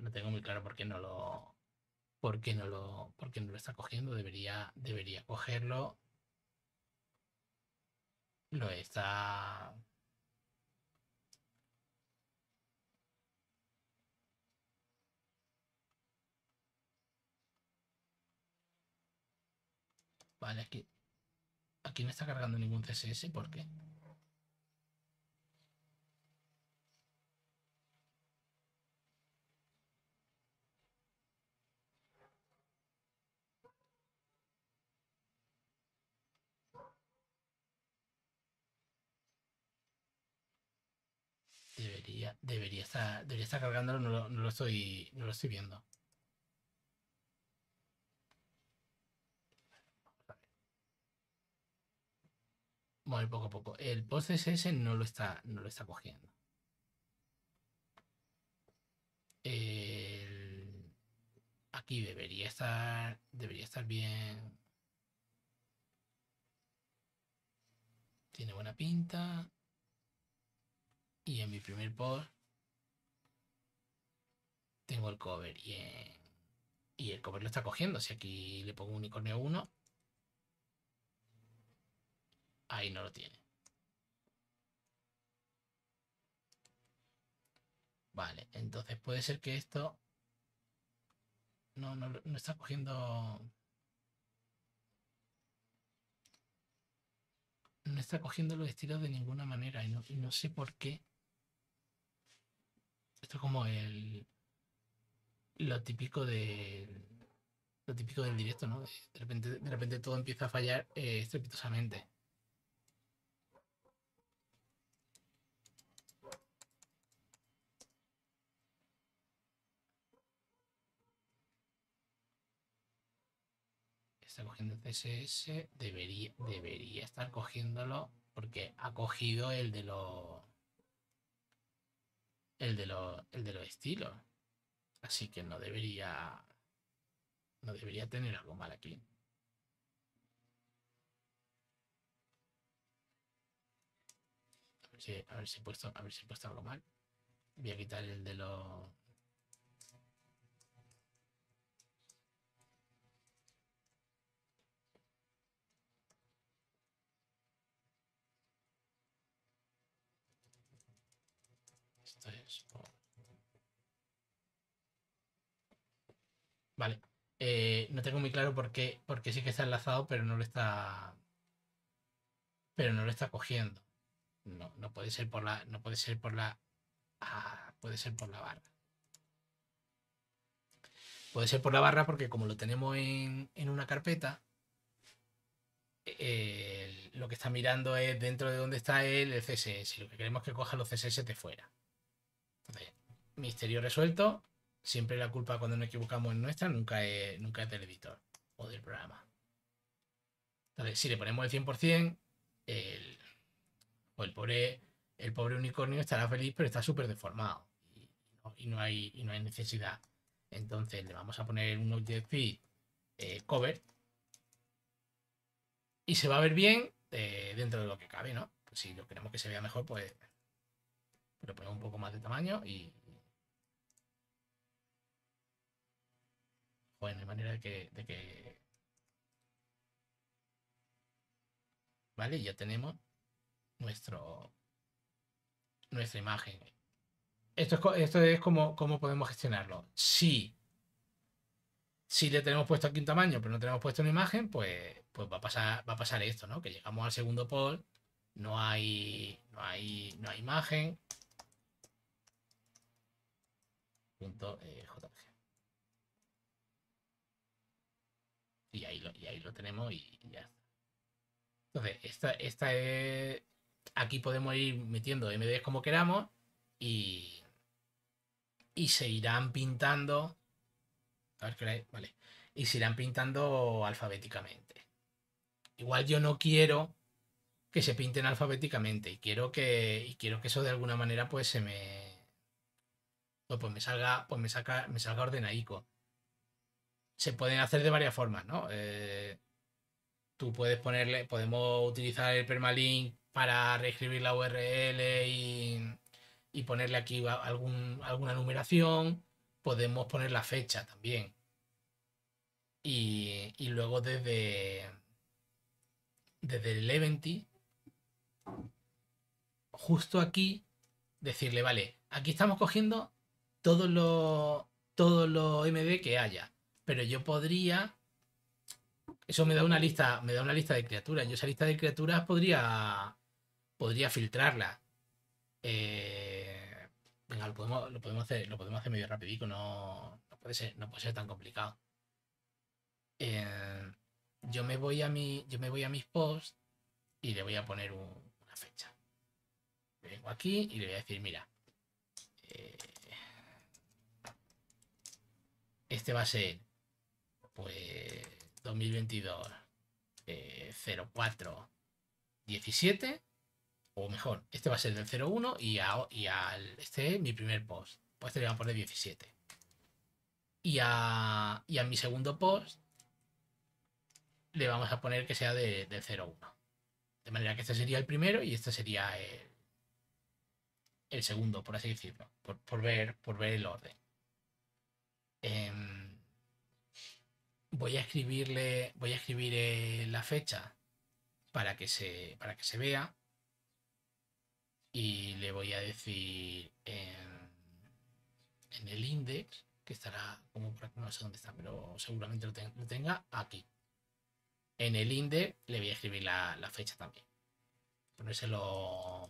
no tengo muy claro por qué no lo, por qué no lo, por no lo está cogiendo. Debería, debería cogerlo. Lo está. Vale, aquí, aquí no está cargando ningún CSS, ¿por qué? debería, estar, debería estar cargándolo, no lo, estoy, no lo estoy viendo. Muy poco a poco. El post SS no lo está, no lo está cogiendo. Aquí debería estar, debería estar bien. Tiene buena pinta. Y en mi primer post tengo el cover y, el cover lo está cogiendo. Si aquí le pongo un unicornio 1, ahí no lo tiene. Vale, entonces puede ser que esto no, está cogiendo... No está cogiendo los estilos de ninguna manera no, y no sé por qué es como el lo típico de lo típico del directo, ¿no? De repente, de repente todo empieza a fallar eh, estrepitosamente. Está cogiendo CSS, debería, debería estar cogiéndolo porque ha cogido el de los el de, lo, el de los estilos. Así que no debería. No debería tener algo mal aquí. A puesto, a ver si he puesto algo mal. Voy a quitar el de los Vale. Eh, no tengo muy claro por qué, porque sí que está enlazado, pero no lo está. Pero no lo está cogiendo. No, no puede ser por la. No puede ser por la. Ah, puede ser por la barra. Puede ser por la barra porque como lo tenemos en, una carpeta, lo que está mirando es dentro de donde está el, el CSS. Lo que queremos es que coja los CSS de fuera. Entonces, misterio resuelto. Siempre la culpa cuando nos equivocamos es nuestra, nunca es, nunca del editor o del programa. Entonces, si le ponemos el 100%, el, o el pobre, el pobre unicornio estará feliz, pero está súper deformado y, no, hay, y no hay necesidad. Entonces, le vamos a poner un object eh, Cover y se va a ver bien eh, dentro de lo que cabe, ¿no? si lo queremos que se vea mejor, pues pero ponemos un poco más de tamaño y... Bueno, de manera de que, de que... Vale, ya tenemos nuestro nuestra imagen. Esto es, esto es como, cómo podemos gestionarlo. Si, si le tenemos puesto aquí un tamaño, pero no tenemos puesto una imagen, pues, pues va, a pasar, va a pasar esto, ¿no? Que llegamos al segundo poll, no hay, no hay, no hay imagen, eh, .jpg. Y ahí lo, y ahí lo tenemos y, ya Entonces, esta, esta es... Aquí podemos ir metiendo MDs como queramos y, y se irán pintando. A ver qué eh, vale. Y se irán pintando alfabéticamente. Igual yo no quiero que se pinten alfabéticamente y quiero que, y quiero que eso de alguna manera pues se me, pues, pues me salga, pues me saca, me salga Se pueden hacer de varias formas, ¿no? Eh, tú puedes ponerle, podemos utilizar el permalink para reescribir la URL y, ponerle aquí algún, alguna numeración. Podemos poner la fecha también. Y, luego desde, desde el Eventy, justo aquí, decirle, vale, aquí estamos cogiendo todos los todos los md que haya. Pero yo podría. Eso me da una lista, me da una lista de criaturas. Yo esa lista de criaturas podría. Podría filtrarla. Eh, venga, lo podemos, lo podemos hacer, lo podemos hacer medio rapidico, no, no puede ser, no puede ser tan complicado. Eh, yo me voy a mi. Yo me voy a mis posts y le voy a poner una fecha. Vengo aquí y le voy a decir, mira. Eh, este va a ser, pues, 2022 04 17, o mejor, este va a ser del 01 y, y al, este mi primer post. Pues este le voy a poner 17. Y a, mi segundo post le vamos a poner que sea del 01. De manera que este sería el primero y este sería el, segundo, por así decirlo, por, ver, por ver el orden. Em, voy a escribirle, voy a escribir eh, la fecha para que se, para que se vea y le voy a decir en, el index que estará como por aquí, no sé dónde está, pero seguramente lo, tenga aquí. En el index le voy a escribir la, fecha también. Ponérselo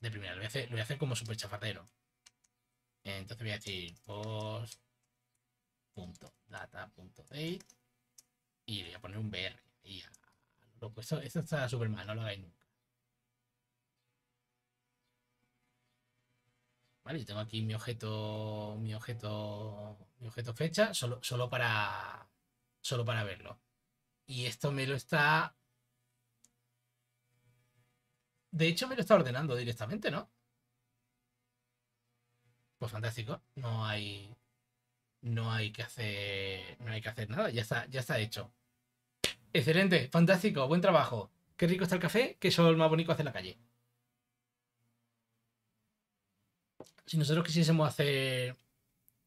de primera. Lo voy a hacer, a hacer como súper Entonces voy a decir post punto data data.date y le voy a poner un br y está súper mal, no lo hagáis nunca. Vale, yo tengo aquí mi objeto, mi objeto, mi objeto fecha, solo, solo para, solo para verlo. Y esto me lo está, de hecho me lo está ordenando directamente, ¿no? Pues fantástico, no hay, no hay que hacer, no hay que hacer nada, ya está, ya está hecho. Excelente, fantástico, buen trabajo. Qué rico está el café, qué sol más bonito hace en la calle. Si nosotros quisiésemos hacer,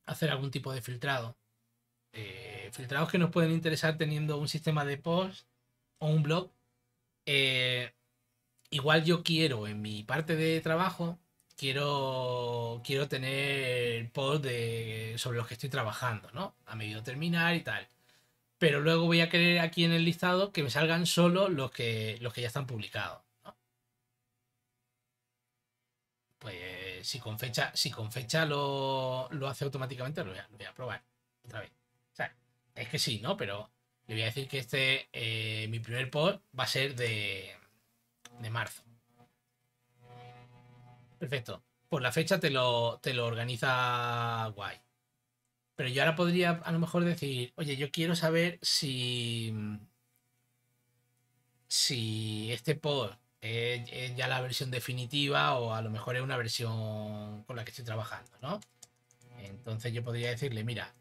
hacer algún tipo de filtrado, eh, filtrados que nos pueden interesar teniendo un sistema de post o un blog, eh, igual yo quiero en mi parte de trabajo quiero, quiero tener post de, sobre los que estoy trabajando, ¿no? A medio terminar y tal. Pero luego voy a querer aquí en el listado que me salgan solo los que, los que ya están publicados. ¿no? Pues si con fecha, si con fecha lo, hace automáticamente, lo voy, a, probar otra vez. O sea, es que sí, ¿no? Pero le voy a decir que este, eh, mi primer post va a ser de, de marzo. Perfecto. Por la fecha te lo, te lo organiza guay. Pero yo ahora podría a lo mejor decir, oye, yo quiero saber si, si este pod es, es ya la versión definitiva o a lo mejor es una versión con la que estoy trabajando, ¿no? Entonces yo podría decirle, mira,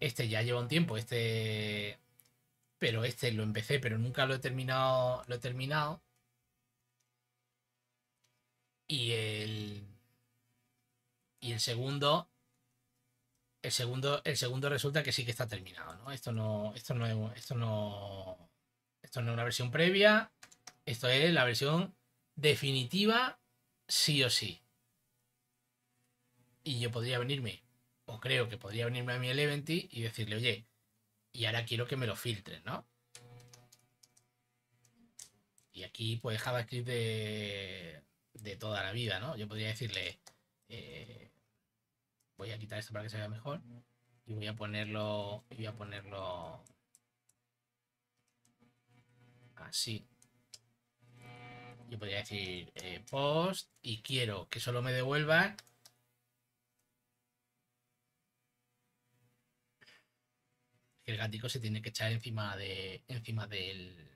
este ya lleva un tiempo, este, pero este lo empecé, pero nunca lo he terminado, lo he terminado. Y el. Y el segundo. El segundo, el segundo resulta que sí que está terminado, ¿no? Esto no. Esto no Esto no. Esto no es una versión previa. Esto es la versión definitiva, sí o sí. Y yo podría venirme, o creo que podría venirme a mi Eleventy y decirle, oye, y ahora quiero que me lo filtren, ¿no? Y aquí, pues, JavaScript de, de toda la vida, ¿no? Yo podría decirle, eh, voy a quitar esto para que se vea mejor y voy a ponerlo, voy a ponerlo así. Yo podría decir eh, post y quiero que solo me devuelvan el gatico se tiene que echar encima de encima del,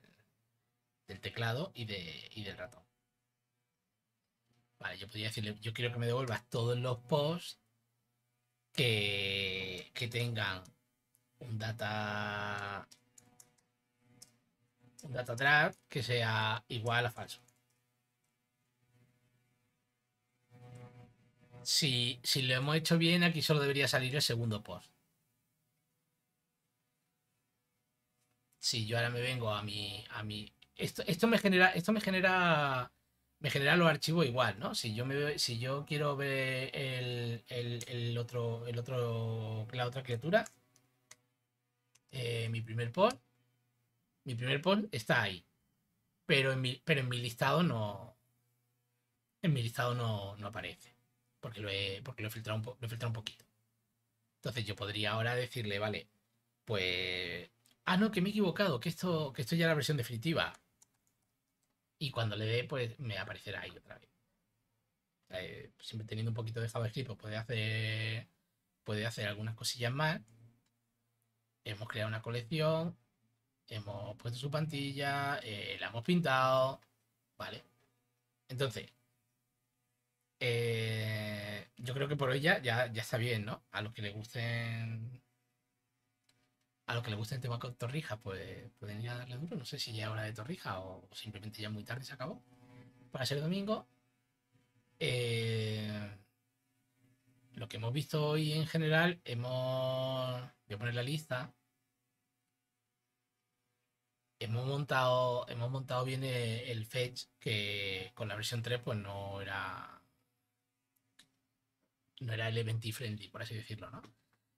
del teclado y, de, y del ratón. Vale, yo podría decirle, yo quiero que me devuelvas todos los posts que, tengan un data un data trap que sea igual a falso. Si, lo hemos hecho bien, aquí solo debería salir el segundo post. Si yo ahora me vengo a mi. A esto, esto me genera. Esto me genera me genera los archivos igual, ¿no? Si yo quiero ver el, otro, el otro, la otra criatura, eh, mi primer pod, mi primer pod está ahí. Pero en mi, listado no. En mi listado no, aparece. Porque lo he, filtrado un un poquito. Entonces yo podría ahora decirle, vale, pues. Ah, no, que me he equivocado, que que esto ya es la versión definitiva y cuando le dé, pues me aparecerá ahí otra vez. Eh, siempre teniendo un poquito de JavaScript, pues puede hacer, puede hacer algunas cosillas más. Hemos creado una colección, hemos puesto su plantilla eh, la hemos pintado, ¿vale? Entonces, eh, yo creo que por hoy ya, ya, está bien, ¿no? A los que les gusten a los que le guste el tema con torrija, pues pueden ir a darle duro. No sé si ya es hora de torrija o simplemente ya muy tarde se acabó. Para ser domingo. Eh, lo que hemos visto hoy en general, hemos. Voy a poner la lista. Hemos montado, hemos montado bien el, fetch, que con la versión 3 pues no era. No era el friendly, por así decirlo, ¿no?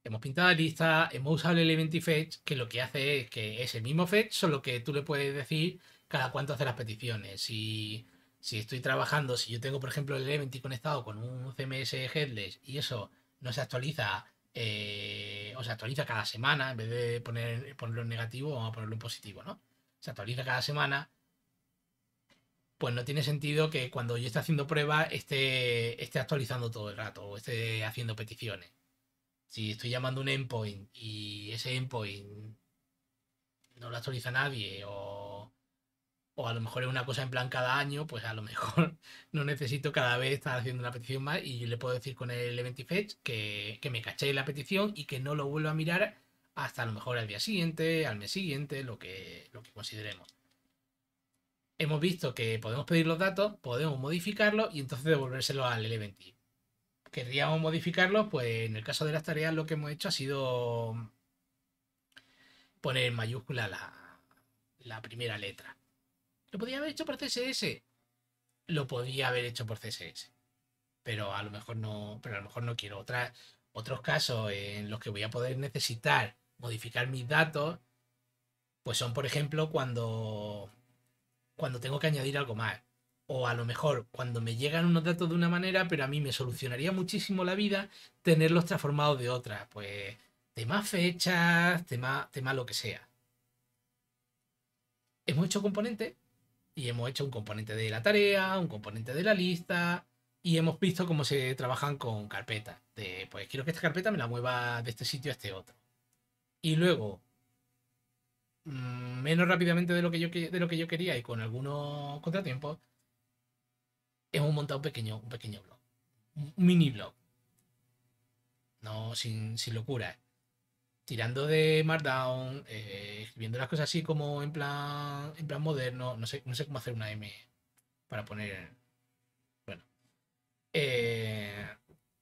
Hemos pintado la lista, hemos usado el Element Fetch, que lo que hace es que es el mismo fetch, solo que tú le puedes decir cada cuánto hace las peticiones. Si, estoy trabajando, si yo tengo, por ejemplo, el Element conectado con un CMS headless y eso no se actualiza, eh, o se actualiza cada semana, en vez de ponerlo en negativo, vamos a ponerlo en positivo, ¿no? Se actualiza cada semana, pues no tiene sentido que cuando yo esté haciendo pruebas esté, esté actualizando todo el rato o esté haciendo peticiones si estoy llamando un endpoint y ese endpoint no lo actualiza nadie o, a lo mejor es una cosa en plan cada año, pues a lo mejor no necesito cada vez estar haciendo una petición más y yo le puedo decir con el event fetch que, me caché la petición y que no lo vuelva a mirar hasta a lo mejor al día siguiente, al mes siguiente, lo que, lo consideremos. Hemos visto que podemos pedir los datos, podemos modificarlos y entonces devolvérselo al Eleventy querríamos modificarlos, pues en el caso de las tareas lo que hemos hecho ha sido poner en mayúscula la, primera letra. Lo podía haber hecho por CSS, lo podía haber hecho por CSS, pero a lo mejor no, pero a lo mejor no quiero otros casos en los que voy a poder necesitar modificar mis datos, pues son por ejemplo cuando cuando tengo que añadir algo más o a lo mejor cuando me llegan unos datos de una manera, pero a mí me solucionaría muchísimo la vida tenerlos transformados de otra. Pues temas fechas, temas lo que sea. Hemos hecho componentes y hemos hecho un componente de la tarea, un componente de la lista y hemos visto cómo se trabajan con carpetas. pues quiero que esta carpeta me la mueva de este sitio a este otro. Y luego mm, menos rápidamente de lo que yo quería y con algunos contratiempos, hemos montado un pequeño, un pequeño blog, un mini blog. No, sin, sin locura. Tirando de Markdown, eh, escribiendo las cosas así como en plan, en plan moderno. No sé, no sé cómo hacer una M para poner. Bueno. Eh,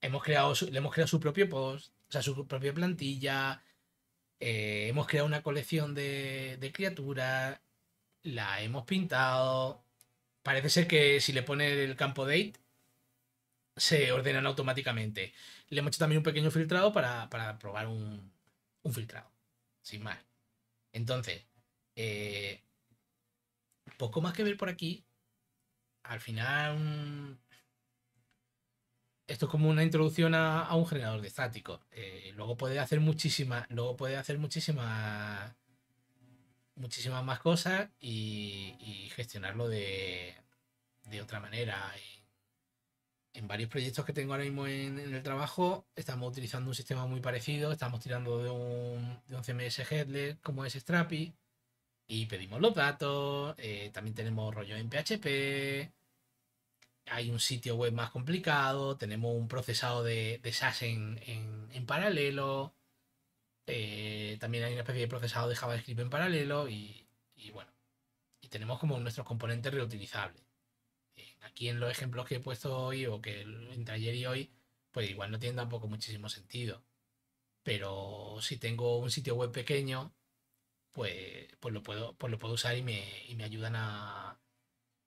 hemos creado, le hemos creado su propio post, o sea, su propia plantilla. Eh, hemos creado una colección de criaturas. La hemos pintado parece ser que si le pone el campo date, se ordenan automáticamente. Le hemos hecho también un pequeño filtrado para, probar un, filtrado, sin más. Entonces, eh, poco más que ver por aquí. Al final, esto es como una introducción a, un generador de estático. Eh, luego puede hacer muchísimas, luego puede hacer muchísimas muchísimas más cosas y, gestionarlo de, otra manera. En, varios proyectos que tengo ahora mismo en, el trabajo estamos utilizando un sistema muy parecido, estamos tirando de un, de un CMS Headless como es Strapi y pedimos los datos, eh, también tenemos rollo en PHP, hay un sitio web más complicado, tenemos un procesado de, de SAS en, en, en paralelo. Eh, también hay una especie de procesado de JavaScript en paralelo y, bueno, y tenemos como nuestros componentes reutilizables. aquí en los ejemplos que he puesto hoy o que en taller y hoy, pues igual no tiene tampoco muchísimo sentido. Pero si tengo un sitio web pequeño, pues, pues, lo, puedo, pues lo puedo usar y me, y me ayudan a,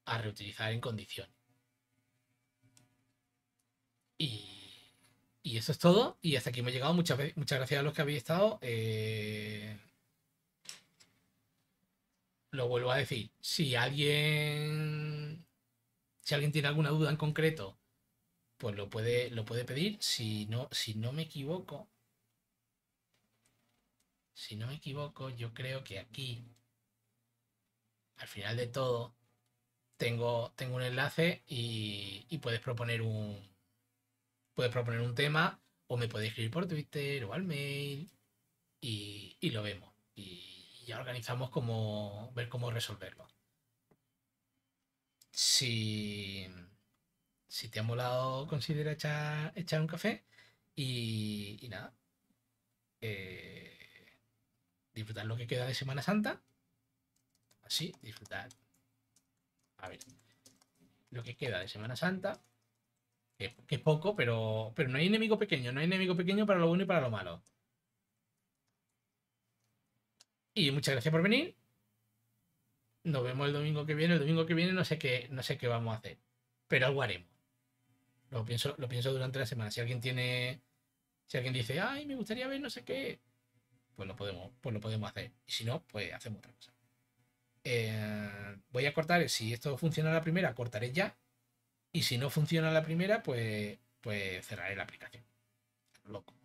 a reutilizar en condiciones. Y y eso es todo. Y hasta aquí hemos llegado. Muchas, gracias a los que habéis estado. Eh, lo vuelvo a decir. Si alguien. Si alguien tiene alguna duda en concreto, pues lo puede, lo puede pedir. Si no, si no me equivoco. Si no me equivoco, yo creo que aquí. Al final de todo. Tengo, tengo un enlace y puedes proponer un, puedes proponer un tema o me puedes escribir por Twitter o al mail y, lo vemos. Y ya organizamos cómo ver cómo resolverlo. Si, si te ha molado, considera echar, un café y, nada. Eh, disfrutar lo que queda de Semana Santa. Así, disfrutar. A ver, lo que queda de Semana Santa. Que, que, poco, pero, pero no hay enemigo pequeño. No hay enemigo pequeño para lo bueno y para lo malo. Y muchas gracias por venir. Nos vemos el domingo que viene. El domingo que viene no sé qué, no sé qué vamos a hacer. Pero algo haremos. Lo pienso, lo pienso durante la semana. Si alguien tiene. Si alguien dice, ay, me gustaría ver no sé qué. Pues lo podemos, pues lo podemos hacer. Y si no, pues hacemos otra cosa. Eh, voy a cortar. Si esto funciona la primera, cortaré ya y si no funciona la primera, pues, pues cerraré la aplicación. Loco.